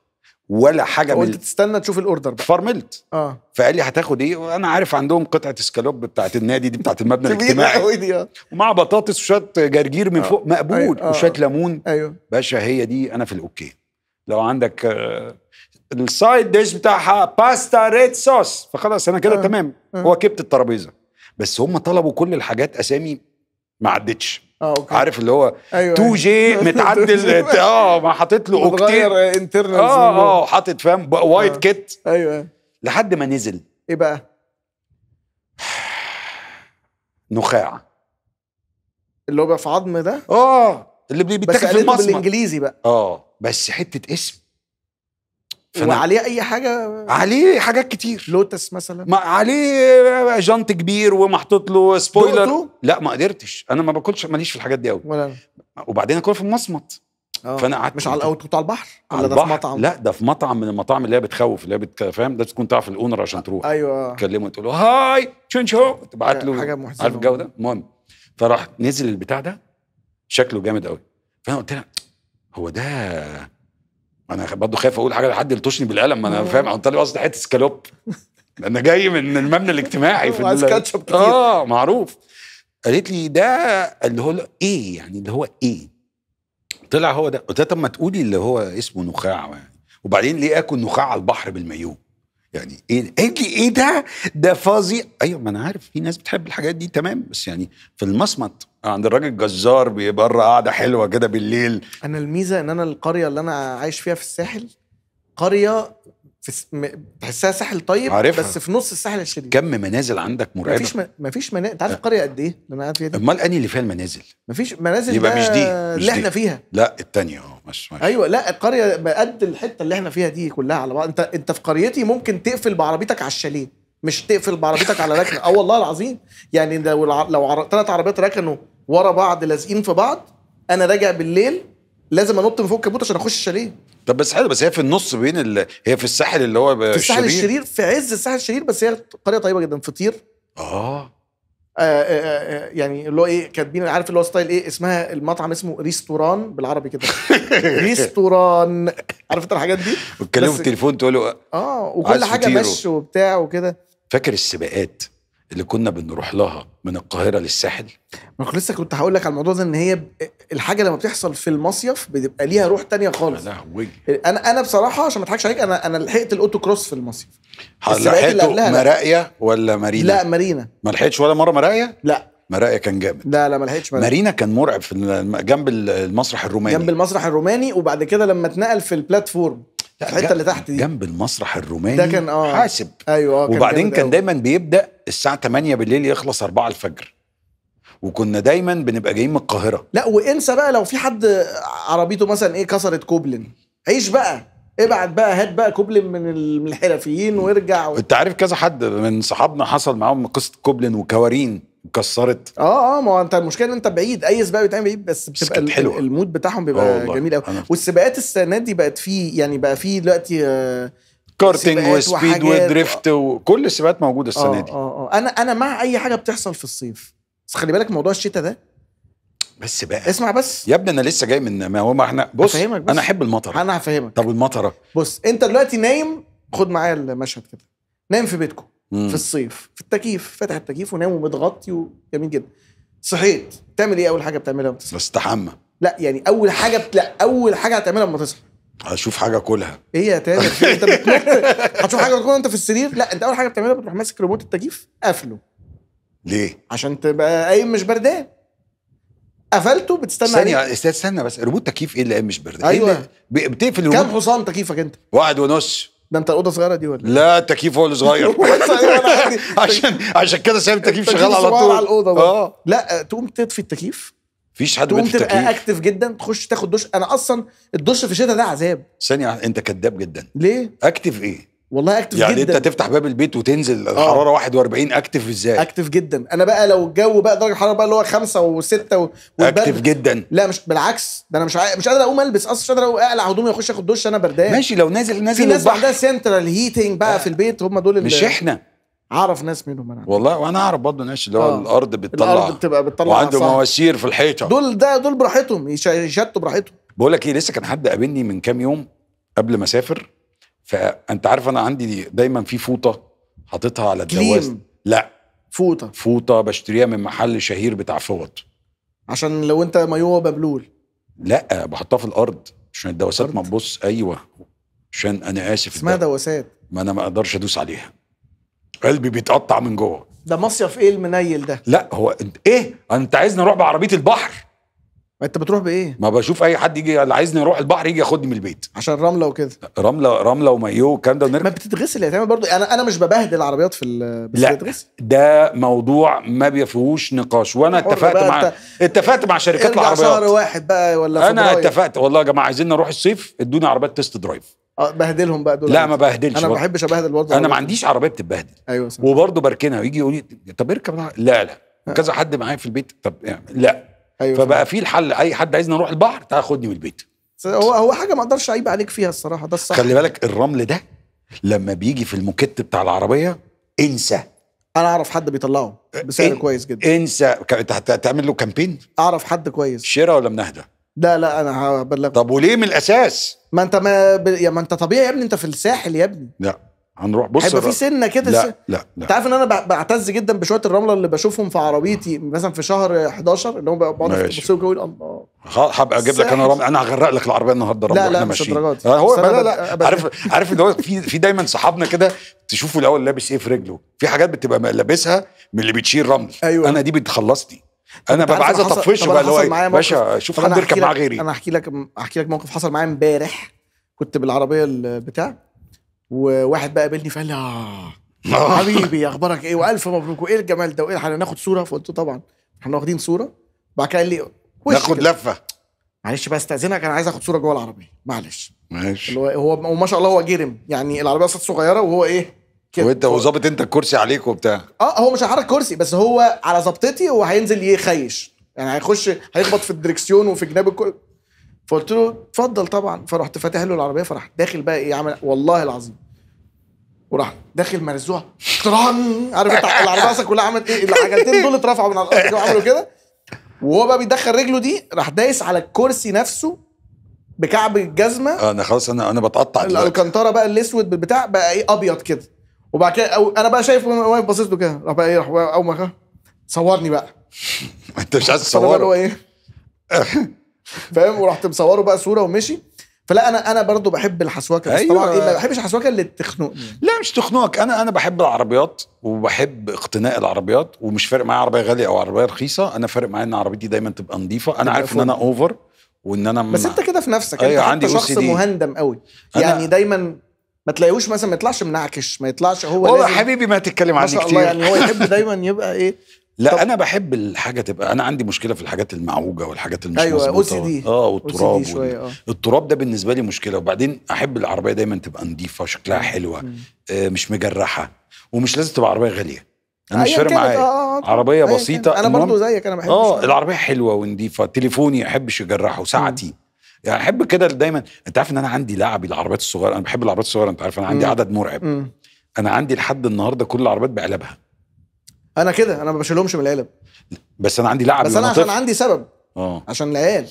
ولا حاجه قلت تستنى تشوف الاوردر بقى فرملت اه فقال لي هتاخد ايه وانا عارف عندهم قطعه سكالوب بتاعه النادي دي بتاعه المبنى الاجتماعي ومع بطاطس وشويه جرجير من آه. فوق مقبول أيوة، آه. وشويه ليمون ايوه باشا هي دي انا في الاوكي لو عندك السايد ديش بتاعها باستا ريد صوص فخلاص انا كده أه. تمام أه. كبت الترابيزه بس هم طلبوا كل الحاجات اسامي ما عدتش آه، أوكي. عارف اللي هو 2 أيوة، أيوة. تو جي متعدل اه ما حاطط له اوكتير انترنال اه اه حاطط فاهم وايت آه. كيت ايوه لحد ما نزل ايه بقى؟ نخاع اللي هو بقى في عظم ده؟ اه اللي بيتاخد في المصمت بالانجليزي بقى اه بس حته اسم وعليه اي حاجه عليه حاجات كتير لوتس مثلا ما عليه جنط كبير ومحطوط له سبويلر دوقته. لا ما قدرتش انا ما باكلش ماليش في الحاجات دي قوي ولا وبعدين اكل في المصمت أوه. فانا قعدت مش على الاوت على البحر على ولا ده في مطعم لا ده في مطعم من المطاعم اللي هي بتخوف اللي هي بت... فاهم ده تكون تعرف الاونر عشان تروح ايوه تكلمه تقول له هاي شو تبعت آه، له حاجه محزنه عارف الجو ده المهم فراح نزل البتاع ده شكله جامد قوي فانا قلت لها هو ده ما انا برضه خايف اقول حاجه لحد يلطشني بالقلم ما انا فاهم انا طالب قصدي حته سكالوب انا جاي من المبنى الاجتماعي في عايز كاتشب كتير اه معروف قالت لي ده اللي هو ايه يعني اللي هو ايه طلع هو ده قلت لها طب ما تقولي اللي هو اسمه نخاع يعني وبعدين ليه اكل نخاع على البحر بالمايوه يعني ايه قال لي ايه ده ده فظيع ايوه ما انا عارف في ناس بتحب الحاجات دي تمام بس يعني في المصمت عند الراجل الجزار بره قاعده حلوه كده بالليل انا الميزه ان انا القريه اللي انا عايش فيها في الساحل قريه في تحسها ساحل طيب عارفها. بس في نص الساحل الشديد كم منازل عندك مرعبه مفيش م... مفيش منازل انت عارف آه. القريه قد ايه اللي انا قاعد فيها دي امال انهي اللي فيها المنازل مفيش منازل يبقى مش دي مش اللي احنا فيها لا الثانيه اه مش ماشي ايوه لا القريه قد الحته اللي احنا فيها دي كلها على بعض انت انت في قريتي ممكن تقفل بعربيتك على الشاليه مش تقفل بعربيتك على ركنه اه والله العظيم يعني لو لو ثلاث عربيات ركنوا ورا بعض لازقين في بعض انا راجع بالليل لازم انط من فوق الكابوت عشان اخش الشاليه طب بس حلو بس هي في النص بين ال... هي في الساحل اللي هو في الساحل الشرير. الشرير في عز الساحل الشرير بس هي قريه طيبه جدا فطير اه آه آه آه, آه، يعني اللي هو ايه كاتبين عارف اللي هو ستايل ايه اسمها المطعم اسمه ريستوران بالعربي كده ريستوران عارف انت الحاجات دي وتكلمه في التليفون تقول له اه وكل حاجه مش وبتاع وكده فاكر السباقات اللي كنا بنروح لها من القاهره للساحل ما كنت لسه كنت هقول لك على الموضوع ده ان هي الحاجه لما بتحصل في المصيف بتبقى ليها روح تانية خالص انا انا بصراحه عشان ما اضحكش عليك انا انا لحقت الاوتو كروس في المصيف لحقته مراقيه ولا مارينا لا مارينا ما لحقتش ولا مره مراقيه لا مرايا كان جامد لا لا ما لحقتش مرايا مارينا كان مرعب في جنب المسرح الروماني جنب المسرح الروماني وبعد كده لما اتنقل في البلاتفورم الحته اللي تحت دي جنب المسرح الروماني ده كان اه حاسب ايوه آه، كان وبعدين كان دايما بيبدا الساعه 8 بالليل يخلص 4 الفجر وكنا دايما بنبقى جايين من القاهره لا وانسى بقى لو في حد عربيته مثلا ايه كسرت كوبلن عيش بقى ابعت بقى هات بقى كوبلن من الحرفيين وارجع و... انت عارف كذا حد من صحابنا حصل معاهم قصه كوبلن وكوارين اتكسرت اه اه ما هو انت المشكله ان انت بعيد اي سباق بيتعمل بعيد بس بتبقى حلوة. المود بتاعهم آه، بيبقى جميل قوي والسباقات السنه دي بقت فيه يعني بقى فيه دلوقتي آه كارتنج وسبيد ودريفت وكل السباقات موجوده السنه آه دي اه اه انا انا مع اي حاجه بتحصل في الصيف بس خلي بالك موضوع الشتاء ده بس بقى اسمع بس يا ابني انا لسه جاي من ما هو ما احنا بص بص انا احب المطره انا هفهمك طب المطره بص انت دلوقتي نايم خد معايا المشهد كده نايم في بيتكم مم. في الصيف في التكييف فاتح التكييف ونام ومتغطي وجميل جدا صحيت تعمل ايه اول حاجه بتعملها بتصحى بستحمى لا يعني اول حاجه بت... لا اول حاجه هتعملها لما تصحى هشوف حاجه اكلها ايه يا تامر إيه؟ انت بتنط هتشوف حاجه تاكلها انت في السرير لا انت اول حاجه بتعملها بتروح ماسك ريموت التكييف قافله ليه عشان تبقى قايم مش بردان قفلته بتستنى ثانية استنى بس ريموت تكييف ايه اللي قايم مش بردان؟ إيه ايوه بتقفل كام حصان تكييفك انت؟ واحد ونص ده انت الاوضه صغيره دي ولا إيه؟ لا التكييف هو اللي صغير عشان عشان كده سايب التكييف شغال على طول على الاوضه اه لا تقوم تطفي التكييف مفيش حد تقوم تبقى اكتف جدا تخش تاخد دش انا اصلا الدش في الشتاء ده عذاب ثانيه انت كذاب جدا ليه اكتف ايه والله اكتف يعني جدا يعني انت تفتح باب البيت وتنزل آه. الحراره 41 اكتف ازاي اكتف جدا انا بقى لو الجو بقى درجه الحراره بقى اللي هو 5 و6 اكتف جدا لا مش بالعكس ده انا مش ع... مش قادر اقوم البس اصلا مش قادر اقلع هدومي اخش اخد دش انا بردان ماشي لو نازل نازل في ناس عندها سنترال هيتنج بقى آه. في البيت هم دول اللي مش احنا اعرف ناس منهم انا والله وانا اعرف برضه ناس اللي هو آه. الارض بتطلع الارض بتبقى بتطلع وعنده مواسير في الحيطه دول ده دول براحتهم يشتوا براحتهم بقول لك ايه لسه كان حد قابلني من كام يوم قبل ما اسافر فانت عارف انا عندي دايما في فوطه حاططها على الدواس لا فوطه فوطه بشتريها من محل شهير بتاع فوط عشان لو انت مايوه بابلول لا بحطها في الارض عشان الدواسات ما تبص ايوه عشان انا اسف اسمها دواسات ما انا ما اقدرش ادوس عليها قلبي بيتقطع من جوه ده مصيف ايه المنيل ده لا هو انت ايه انت عايزني اروح بعربيه البحر ما انت بتروح بايه؟ ما بشوف اي حد يجي اللي عايزني اروح البحر يجي ياخدني من البيت عشان رمله وكده رمله رمله وميو والكلام ده ما بتتغسل يا تامر برضو انا يعني انا مش ببهدل العربيات في ال... بس لا بتتغسل ده موضوع ما بيفيهوش نقاش وانا اتفقت مع انت... اتفقت مع شركات العربيات شهر واحد بقى ولا انا فبراير. اتفقت والله يا جماعه عايزين نروح الصيف ادوني عربيات تيست درايف آه، بهدلهم بقى دول لا ما بهدلش انا ما بحبش ابهدل برضه انا ما عنديش عربيه بتتبهدل ايوه وبرضه بركنها ويجي يقول لي طب اركب لا لا آه. كذا حد معايا في البيت طب يعني، لا أيوة فبقى في الحل اي حد عايزني اروح البحر تعال خدني من البيت هو هو حاجه ما اقدرش اعيب عليك فيها الصراحه ده الصح خلي بالك الرمل ده لما بيجي في الموكيت بتاع العربيه انسى انا اعرف حد بيطلعه إيه، بسعر إن... كويس جدا انسى انت هتعمل له كامبين اعرف حد كويس شراء ولا منهده لا لا انا هبلغ طب وليه من الاساس ما انت ما, ب... يا ما انت طبيعي يا ابني انت في الساحل يا ابني لا هنروح بص هيبقى في سنه كده لا, لا لا انت عارف ان انا بعتز جدا بشويه الرمله اللي بشوفهم في عربيتي مثلا في شهر 11 اللي هم بقعد ببص لهم الله هبقى اجيب لك انا رمل انا هغرق لك العربيه النهارده رمله لا لا مش الدرجات آه، هو لا لا عارف عارف ان هو في في دايما صحابنا كده تشوفوا الاول لابس ايه في رجله في حاجات بتبقى لابسها من اللي بتشيل رمل أيوة. انا دي بتخلصني انا ببقى عايز اطفشه بقى اللي هو إيه، باشا شوف حد يركب مع غيري انا احكي لك احكي لك موقف حصل معايا امبارح كنت بالعربيه البتاع وواحد بقى قابلني فقال لي آه،, اه حبيبي اخبارك ايه والف مبروك وايه الجمال ده وايه هناخد صوره فقلت له طبعا احنا واخدين صوره بعد كده قال لي ناخد لفه معلش بقى استاذنك انا عايز اخد صوره جوه العربيه معلش ماشي هو هو ما شاء الله هو جرم يعني العربيه اصلا صغيره وهو ايه كده وانت وظابط انت الكرسي عليك وبتاع اه هو مش هيحرك كرسي بس هو على ظبطتي وهينزل يخيش يعني هيخش هيخبط في الدريكسيون وفي جناب الكل فقلت له اتفضل طبعا فرحت فاتح له العربيه فراح داخل بقى ايه عمل والله العظيم وراح داخل مرزوع طران عارف انت العربيه اصلا كلها عملت ايه العجلتين دول اترفعوا من على الارض وعملوا كده وهو بقى بيدخل رجله دي راح دايس على الكرسي نفسه بكعب الجزمه آه، انا خلاص انا انا بتقطع الالكنتره بقى الاسود بالبتاع بقى ايه ابيض كده وبعد كده أو انا بقى شايف واقف باصص له كده راح بقى ايه راح اول ما صورني بقى انت مش عايز هو ايه فاهم ورحت مصوره بقى صوره ومشي فلا انا انا برضو بحب الحسوكه أيوة. طبعا إيه ما بحبش الحسوكه اللي تخنقني لا مش تخنقك انا انا بحب العربيات وبحب اقتناء العربيات ومش فارق معايا عربيه غاليه او عربيه رخيصه انا فارق معايا ان عربيتي دايما تبقى نظيفه انا عارف ان انا اوفر وان انا بس انت كده في نفسك أيوة انت عندي شخص مهندم قوي يعني دايما ما تلاقيهوش مثلا ما يطلعش منعكش ما يطلعش هو هو حبيبي ما تتكلم عني كتير يعني هو يحب دايما يبقى ايه لا طب. انا بحب الحاجه تبقى انا عندي مشكله في الحاجات المعوجه والحاجات اللي مش أيوة مظبوطه دي. اه والتراب دي شوية آه. التراب ده بالنسبه لي مشكله وبعدين احب العربيه دايما تبقى نظيفه شكلها حلوه آه مش مجرحه ومش لازم تبقى عربيه غاليه انا مش فارق معايا آه, آه،, آه، عربيه بسيطه انا برضو زيك انا بحب اه العربيه حلوه ونظيفه تليفوني احبش يجرحه ساعتي مم. يعني احب كده دايما انت عارف ان انا عندي لعبي العربيات الصغيره انا بحب العربيات الصغيره انت عارف انا عندي مم. عدد مرعب مم. انا عندي لحد النهارده كل العربيات بعلبها انا كده انا ما بشيلهمش من العلب بس انا عندي لعب بس انا عشان عندي سبب اه عشان العيال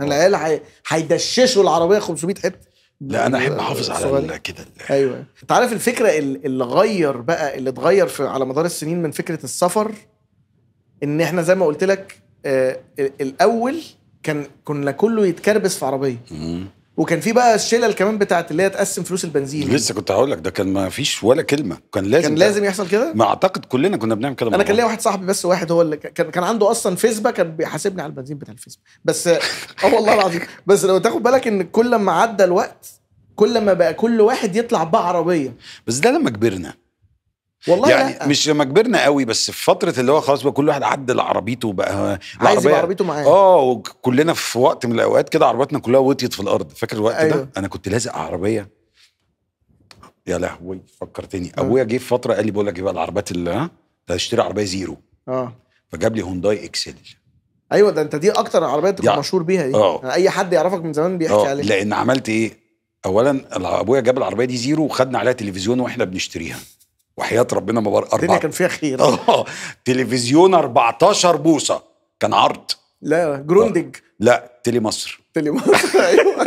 العيال هيدششوا العربيه 500 حته لا انا احب آه، احافظ على كده ايوه انت عارف الفكره اللي غير بقى اللي اتغير في على مدار السنين من فكره السفر ان احنا زي ما قلت لك آه الاول كان كنا كله يتكربس في عربيه وكان في بقى الشلل كمان بتاعت اللي هي تقسم فلوس البنزين لسه كنت هقول لك ده كان ما فيش ولا كلمه كان لازم كان لازم يحصل كده ما اعتقد كلنا كنا بنعمل كده انا كان ليا واحد صاحبي بس واحد هو اللي كان كان عنده اصلا فيسبا كان بيحاسبني على البنزين بتاع الفيسبا بس اه والله العظيم بس لو تاخد بالك ان كل ما عدى الوقت كل ما بقى كل واحد يطلع بعربيه بس ده لما كبرنا والله يعني لا. مش لما كبرنا قوي بس في فتره اللي هو خلاص بقى كل واحد عدل عربيته بقى عايز يبقى عربيته معاه اه وكلنا في وقت من الاوقات كده عربياتنا كلها وطيت في الارض فاكر الوقت أيوه. ده انا كنت لازق عربيه يا لهوي فكرتني آه. ابويا جه في فتره قال لي بقول لك ايه بقى العربيات اللي آه، ها اشتري عربيه زيرو اه فجاب لي هونداي اكسل ايوه ده انت دي اكتر عربيه انت مشهور بيها دي أوه. يعني اي حد يعرفك من زمان بيحكي آه، عليها لان عملت ايه اولا ابويا جاب العربيه دي زيرو وخدنا عليها تلفزيون واحنا بنشتريها وحياه ربنا ما بارك الدنيا كان فيها خير اه تلفزيون 14 بوصه كان عرض لا جروندج آه، لا تيلي مصر تيلي مصر ايوه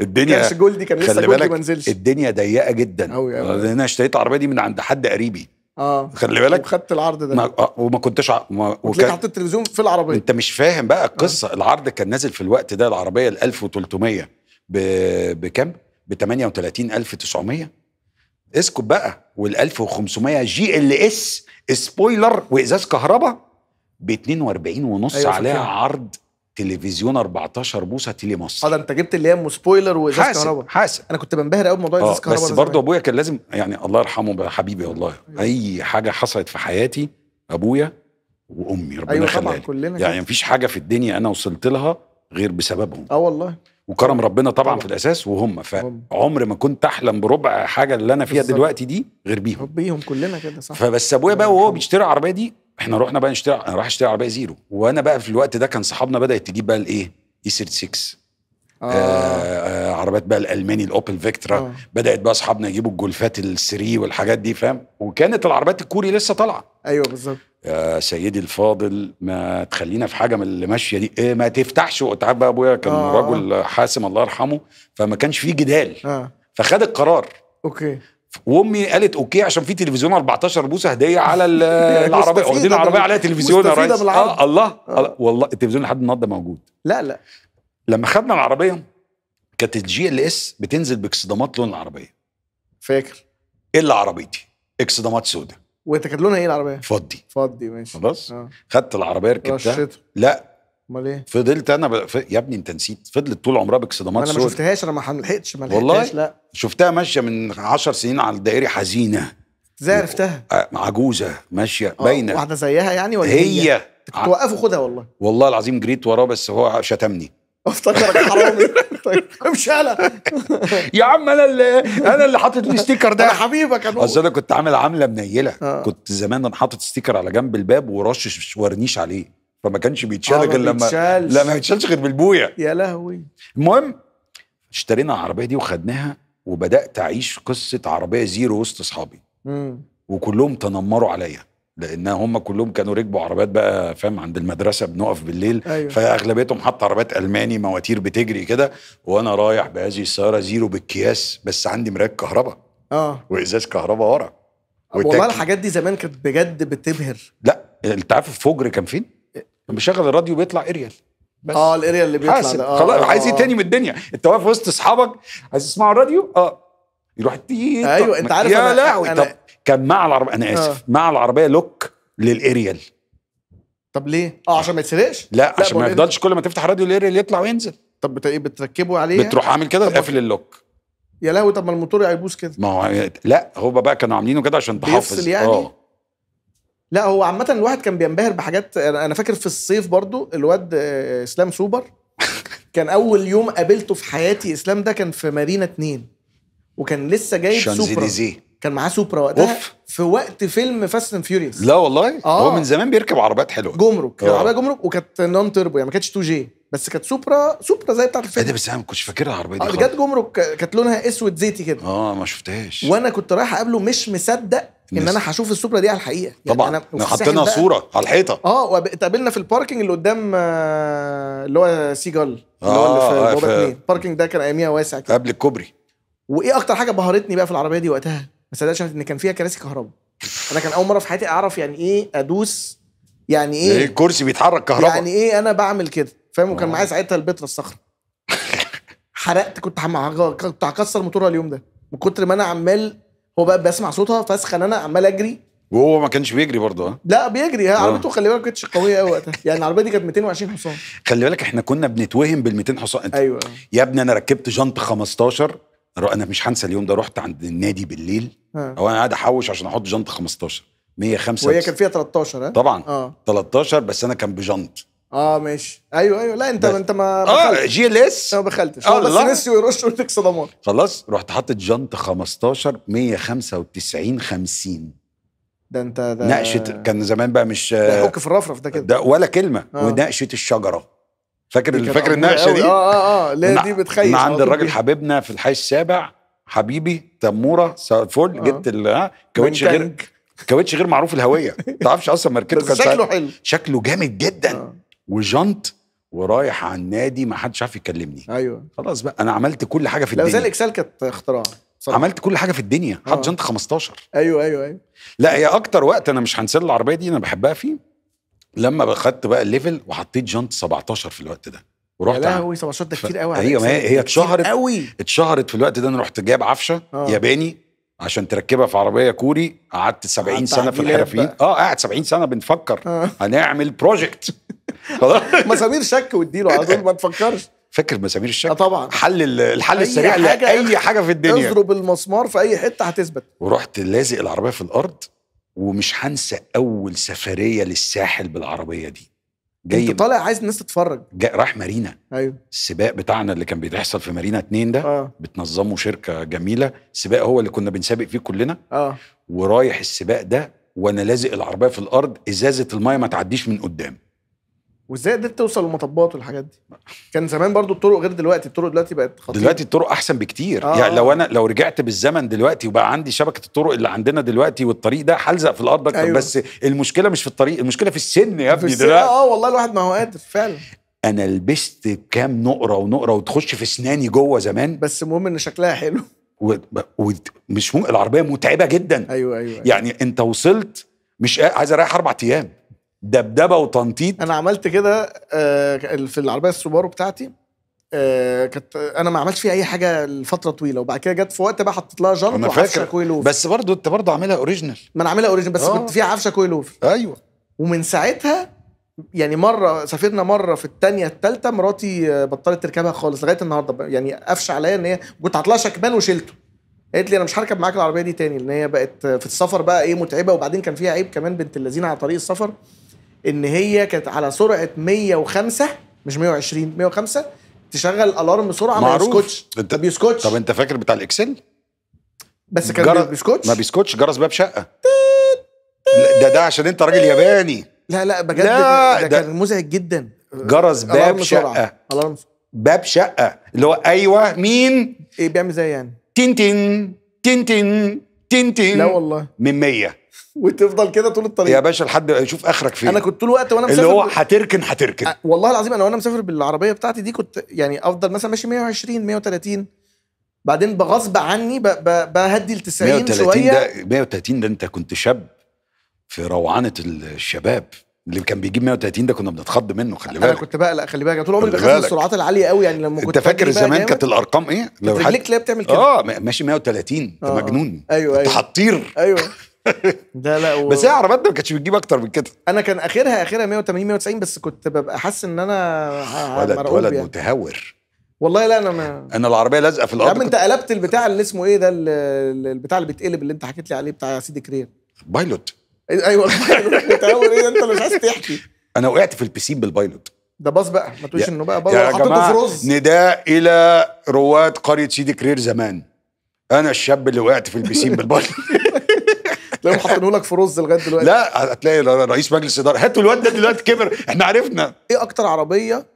الدنيا كانش جولدي كان لسه جولدي ما نزلش الدنيا ضيقه جدا قوي قوي آه، انا اشتريت العربيه دي من عند حد قريبي اه خلي بالك وخدت العرض ده ما آه، وما كنتش ع... ما وكان حطيت التلفزيون في العربيه انت مش فاهم بقى القصه آه. العرض كان نازل في الوقت ده العربيه ال 1300 ب... بكام؟ ب 38900 اسكت بقى وال 1500 جي ال اس سبويلر وازاز كهرباء ب 42 ونص أيوة عليها فكرة. عرض تلفزيون 14 بوصه تيلي مصر اه ده انت جبت اللي هي سبويلر وازاز كهرباء حاسب انا كنت بنبهر قوي بموضوع آه، ازاز كهرباء بس برضه ابويا كان لازم يعني الله يرحمه حبيبي والله أيوة. اي حاجه حصلت في حياتي ابويا وامي ربنا أيوة يخليها كلنا يعني مفيش حاجه في الدنيا انا وصلت لها غير بسببهم اه والله وكرم ربنا طبعا, طبعا في الاساس وهم فعمر ما كنت احلم بربع حاجه اللي انا فيها بالزبط. دلوقتي دي غير بيهم بيهم كلنا كده صح فبس ابويا بقى وهو بيشتري العربيه دي احنا رحنا بقى نشتري انا راح اشتري عربيه زيرو وانا بقى في الوقت ده كان صحابنا بدات تجيب بقى الايه اي 36 آه. آه, آه العربيات بقى الالماني الاوبل فيكترا أوه. بدات بقى اصحابنا يجيبوا الجولفات السري والحاجات دي فاهم وكانت العربيات الكوري لسه طالعه ايوه بالظبط يا سيدي الفاضل ما تخلينا في حاجه من اللي ماشيه دي إيه ما تفتحش عارف بقى ابويا كان آه،, آه. رجل حاسم الله يرحمه فما كانش فيه جدال آه. فخد القرار اوكي وامي قالت اوكي عشان في تلفزيون 14 بوسه هديه على العربيه واخدين العربيه عليها تلفزيون يا ريس آه الله, آه. الله والله التلفزيون لحد النهارده موجود لا لا لما خدنا العربيه كانت الجي ال اس بتنزل باكسدامات لون العربيه فاكر إيه الا عربيتي اكسدامات سوداء وانت كان لونها ايه العربيه؟ فضي فضي ماشي خلاص آه. خدت العربيه ركبتها لا امال ايه؟ فضلت انا ب... ف... يا ابني انت نسيت فضلت طول عمرها باكسدامات سوداء انا ما شفتهاش انا ما لحقتش ما لحقتش لا شفتها ماشيه من 10 سنين على الدائري حزينه ازاي عرفتها؟ آه، عجوزه ماشيه آه. باينه واحده زيها يعني ولا هي, هي؟ توقفوا خدها والله والله العظيم جريت وراه بس هو شتمني افتكرك حرامي طيب امشي يا عم انا اللي انا اللي حاطط الاستيكر ده حبيبك انا اصل انا كنت عامل عامله منيله آه. كنت زمان انا حاطط ستيكر على جنب الباب ورشش ورنيش عليه فما كانش بيتشال آه، غير لما لا ما بيتشالش غير بالبويا يا لهوي المهم اشترينا العربيه دي وخدناها وبدات اعيش قصه عربيه زيرو وسط اصحابي وكلهم تنمروا عليا لان هم كلهم كانوا ركبوا عربيات بقى فاهم عند المدرسه بنقف بالليل أيوة. فاغلبيتهم حط عربيات الماني مواتير بتجري كده وانا رايح بهذه السياره زيرو بالكياس بس عندي مرايه كهرباء اه وازاز كهرباء ورا آه، والله الحاجات دي زمان كانت بجد بتبهر لا انت عارف الفجر كان فين؟ بشغل الراديو بيطلع اريال بس اه الاريال اللي بيطلع حاسب. آه خلاص آه عايز ايه آه، آه. تاني من الدنيا؟ انت واقف وسط اصحابك عايز تسمعوا الراديو؟ اه يروح التيت ايوه انت عارف يا لهوي كان مع العربيه انا اسف آه. مع العربيه لوك للاريال طب ليه؟ اه عشان ما يتسرقش؟ لا, لا عشان ما إيه؟ يفضلش كل ما تفتح راديو الاريال يطلع وينزل طب بت... إيه، بتركبه عليه بتروح عامل كده قافل اللوك يا لهوي طب ما الموتور هيبوظ كده ما هو لا هو بقى كانوا عاملينه كده عشان تحافظ يعني أوه. لا هو عامة الواحد كان بينبهر بحاجات انا فاكر في الصيف برضو الواد آه، اسلام سوبر كان اول يوم قابلته في حياتي اسلام ده كان في مارينا 2 وكان لسه جايب سوبر كان معاه سوبرا وقتها أوف. في وقت فيلم فاست اند فيوريوس لا والله آه. هو من زمان بيركب عربيات حلوه جمرك كانت آه. عربيه جمرك وكانت نون تربو يعني ما كانتش 2 جي بس كانت سوبرا سوبرا زي بتاعت الفيلم ده بس انا ما كنتش فاكرها العربيه دي آه، جت جمرك كانت لونها اسود زيتي كده اه ما شفتهاش وانا كنت رايح اقابله مش مصدق ان انا هشوف السوبرا دي على الحقيقه يعني طبعا انا حطينا صوره على الحيطه اه واتقابلنا في الباركنج اللي قدام آه، اللي هو سيجال اللي هو اللي في الباركنج ده كان اياميها واسع كده قبل الكوبري وايه اكتر حاجه بهرتني بقى في العربيه دي وقتها صدقتش ان كان فيها كراسي كهرباء انا كان اول مره في حياتي اعرف يعني ايه ادوس يعني ايه يعني إيه، الكرسي بيتحرك كهرباء يعني ايه انا بعمل كده فاهم وكان معايا آه. ساعتها البترا الصخره حرقت كنت كنت هكسر موتورها اليوم ده من كتر ما انا عمال هو بقى بسمع صوتها فاسخن انا عمال اجري وهو ما كانش بيجري برضه ها لا بيجري هي آه. عربيته خلي بالك ما كانتش قويه قوي وقتها يعني العربيه دي كانت 220 حصان خلي بالك احنا كنا بنتوهم بال 200 حصان ايوه يا ابني انا ركبت جنط 15 انا مش هنسى اليوم ده رحت عند النادي بالليل ها. او انا قاعد احوش عشان احط جنط 15 105 وهي كان فيها 13 ها طبعا اه 13 بس انا كان بجنط اه ماشي ايوه ايوه لا انت انت ما اه جي ال اس ما بخلتش اه بس ميسي ويرش ويديك لك صدمات خلاص رحت حاطط جنط 15 195 50 ده انت ده نقشه كان زمان بقى مش ده حك في الرفرف ده كده ده ولا كلمه آه. ونقشه الشجره فاكر فاكر النقشه دي؟ اه اه اه لا دي بتخيل من آه، عند الراجل حبيبنا في الحي السابع حبيبي تموره فول آه. جبت آه، كاوتش غير كاوتش غير معروف الهويه ما تعرفش اصلا ماركته كان شكله حلو شكله جامد جدا آه. وجنط ورايح على النادي ما حدش عارف يكلمني ايوه خلاص بقى انا عملت كل حاجه في الدنيا لا زال اكسل كانت اختراع صراحة. عملت كل حاجه في الدنيا حط آه. جنط 15 ايوه ايوه ايوه لا هي اكتر وقت انا مش هنسى العربيه دي انا بحبها فيه لما خدت بقى الليفل وحطيت جانت 17 في الوقت ده ورحت يا لهوي 17 أيوة، ده كتير قوي ايوه هي هي اتشهرت قوي اتشهرت في الوقت ده انا رحت جايب عفشه آه. ياباني عشان تركبها في عربيه كوري قعدت 70 سنه في الحرفيين اه قاعد 70 سنه بنفكر آه. هنعمل بروجكت مسامير شك واديله على طول ما تفكرش فاكر مسامير الشك آه طبعا حل الحل أي السريع لاي حاجه في الدنيا اضرب المسمار في اي حته هتثبت ورحت لازق العربيه في الارض ومش هنسى اول سفريه للساحل بالعربيه دي جاي انت طالع عايز الناس تتفرج جاي راح مارينا ايوه السباق بتاعنا اللي كان بيحصل في مارينا اتنين ده آه. بتنظمه شركه جميله السباق هو اللي كنا بنسابق فيه كلنا اه ورايح السباق ده وانا لازق العربيه في الارض ازازه المايه ما تعديش من قدام وازاي قدرت توصل للمطبات والحاجات دي كان زمان برضو الطرق غير دلوقتي الطرق دلوقتي بقت خطيره دلوقتي الطرق احسن بكتير آه. يعني لو انا لو رجعت بالزمن دلوقتي وبقى عندي شبكه الطرق اللي عندنا دلوقتي والطريق ده هلزق في الارض اكتر أيوة. بس المشكله مش في الطريق المشكله في السن يا ابني دلوقتي اه والله الواحد ما هو قادر فعلا انا لبست كام نقره ونقره وتخش في اسناني جوه زمان بس المهم ان شكلها حلو ومش و... مم... العربيه متعبه جدا أيوة, ايوه ايوه يعني انت وصلت مش عايز اريح اربع ايام دبدبه وتنطيط انا عملت كده آه، في العربيه السوبارو بتاعتي آه، كانت انا ما عملتش فيها اي حاجه لفتره طويله وبعد كده جت في وقت بقى حطيت لها جنط انا فاكر كويلوف بس برضو انت برضو عاملها اوريجينال ما انا عاملها اوريجينال بس أوه. كنت فيها عفشه كويلوف ايوه ومن ساعتها يعني مره سافرنا مره في الثانيه الثالثه مراتي آه، بطلت تركبها خالص لغايه النهارده يعني قفش عليا ان هي كنت عطلها شكمان وشلته قالت لي انا مش هركب معاك العربيه دي تاني لان هي بقت في السفر بقى ايه متعبه وبعدين كان فيها عيب كمان بنت اللذينه على طريق السفر ان هي كانت على سرعه 105 مش 120 105 تشغل الارم بسرعه ما بيسكتش ما بيسكتش طب انت فاكر بتاع الاكسل بس كان جر... بيسكتش ما بيسكتش جرس باب شقه ده ده عشان انت راجل ياباني لا لا بجد لا ده, كان مزعج جدا جرس باب شقه الارم باب شقه اللي هو ايوه مين ايه بيعمل زي يعني تين تين تين لا والله من 100 وتفضل كده طول الطريق يا باشا لحد يشوف اخرك فين انا كنت طول الوقت وانا مسافر اللي هو هتركن هتركن والله العظيم انا وانا مسافر بالعربيه بتاعتي دي كنت يعني افضل مثلا ماشي 120 130 بعدين بغصب عني بهدي ل 90 شويه ده 130 ده انت كنت شاب في روعانه الشباب اللي كان بيجيب 130 ده كنا بنتخض منه خلي بالك انا كنت بقلق خلي بالك طول عمري بخاف السرعات العاليه قوي يعني لما كنت انت فاكر زمان كانت الارقام ايه؟ لو رجليك تلاقيها بتعمل كده اه ماشي 130 انت آه. مجنون ايوه ايوه انت هتطير ايوه ده لا و... بس هي عربيات ما كانتش بتجيب اكتر من كده انا كان اخرها اخرها 180 190 بس كنت ببقى حاسس ان انا ولد ولد يعني. متهور والله لا انا ما انا العربيه لازقه في الارض يا عم انت قلبت البتاع اللي اسمه ايه ده البتاع اللي بيتقلب اللي انت حكيت لي عليه بتاع سيدي كرير بايلوت ايوه البايلوت متهور ايه انت مش عايز تحكي انا وقعت في البسين بالبايلوت ده باص بقى ما تقولش انه بقى باص حطيته في رز نداء الى رواد قريه سيدي كرير زمان انا الشاب اللي وقعت في البسين بالبايلوت تلاقيهم حاطينه لك في رز لغايه دلوقتي لا هتلاقي رئيس مجلس اداره هاتوا الواد ده دلوقتي كبر احنا عرفنا ايه اكتر عربيه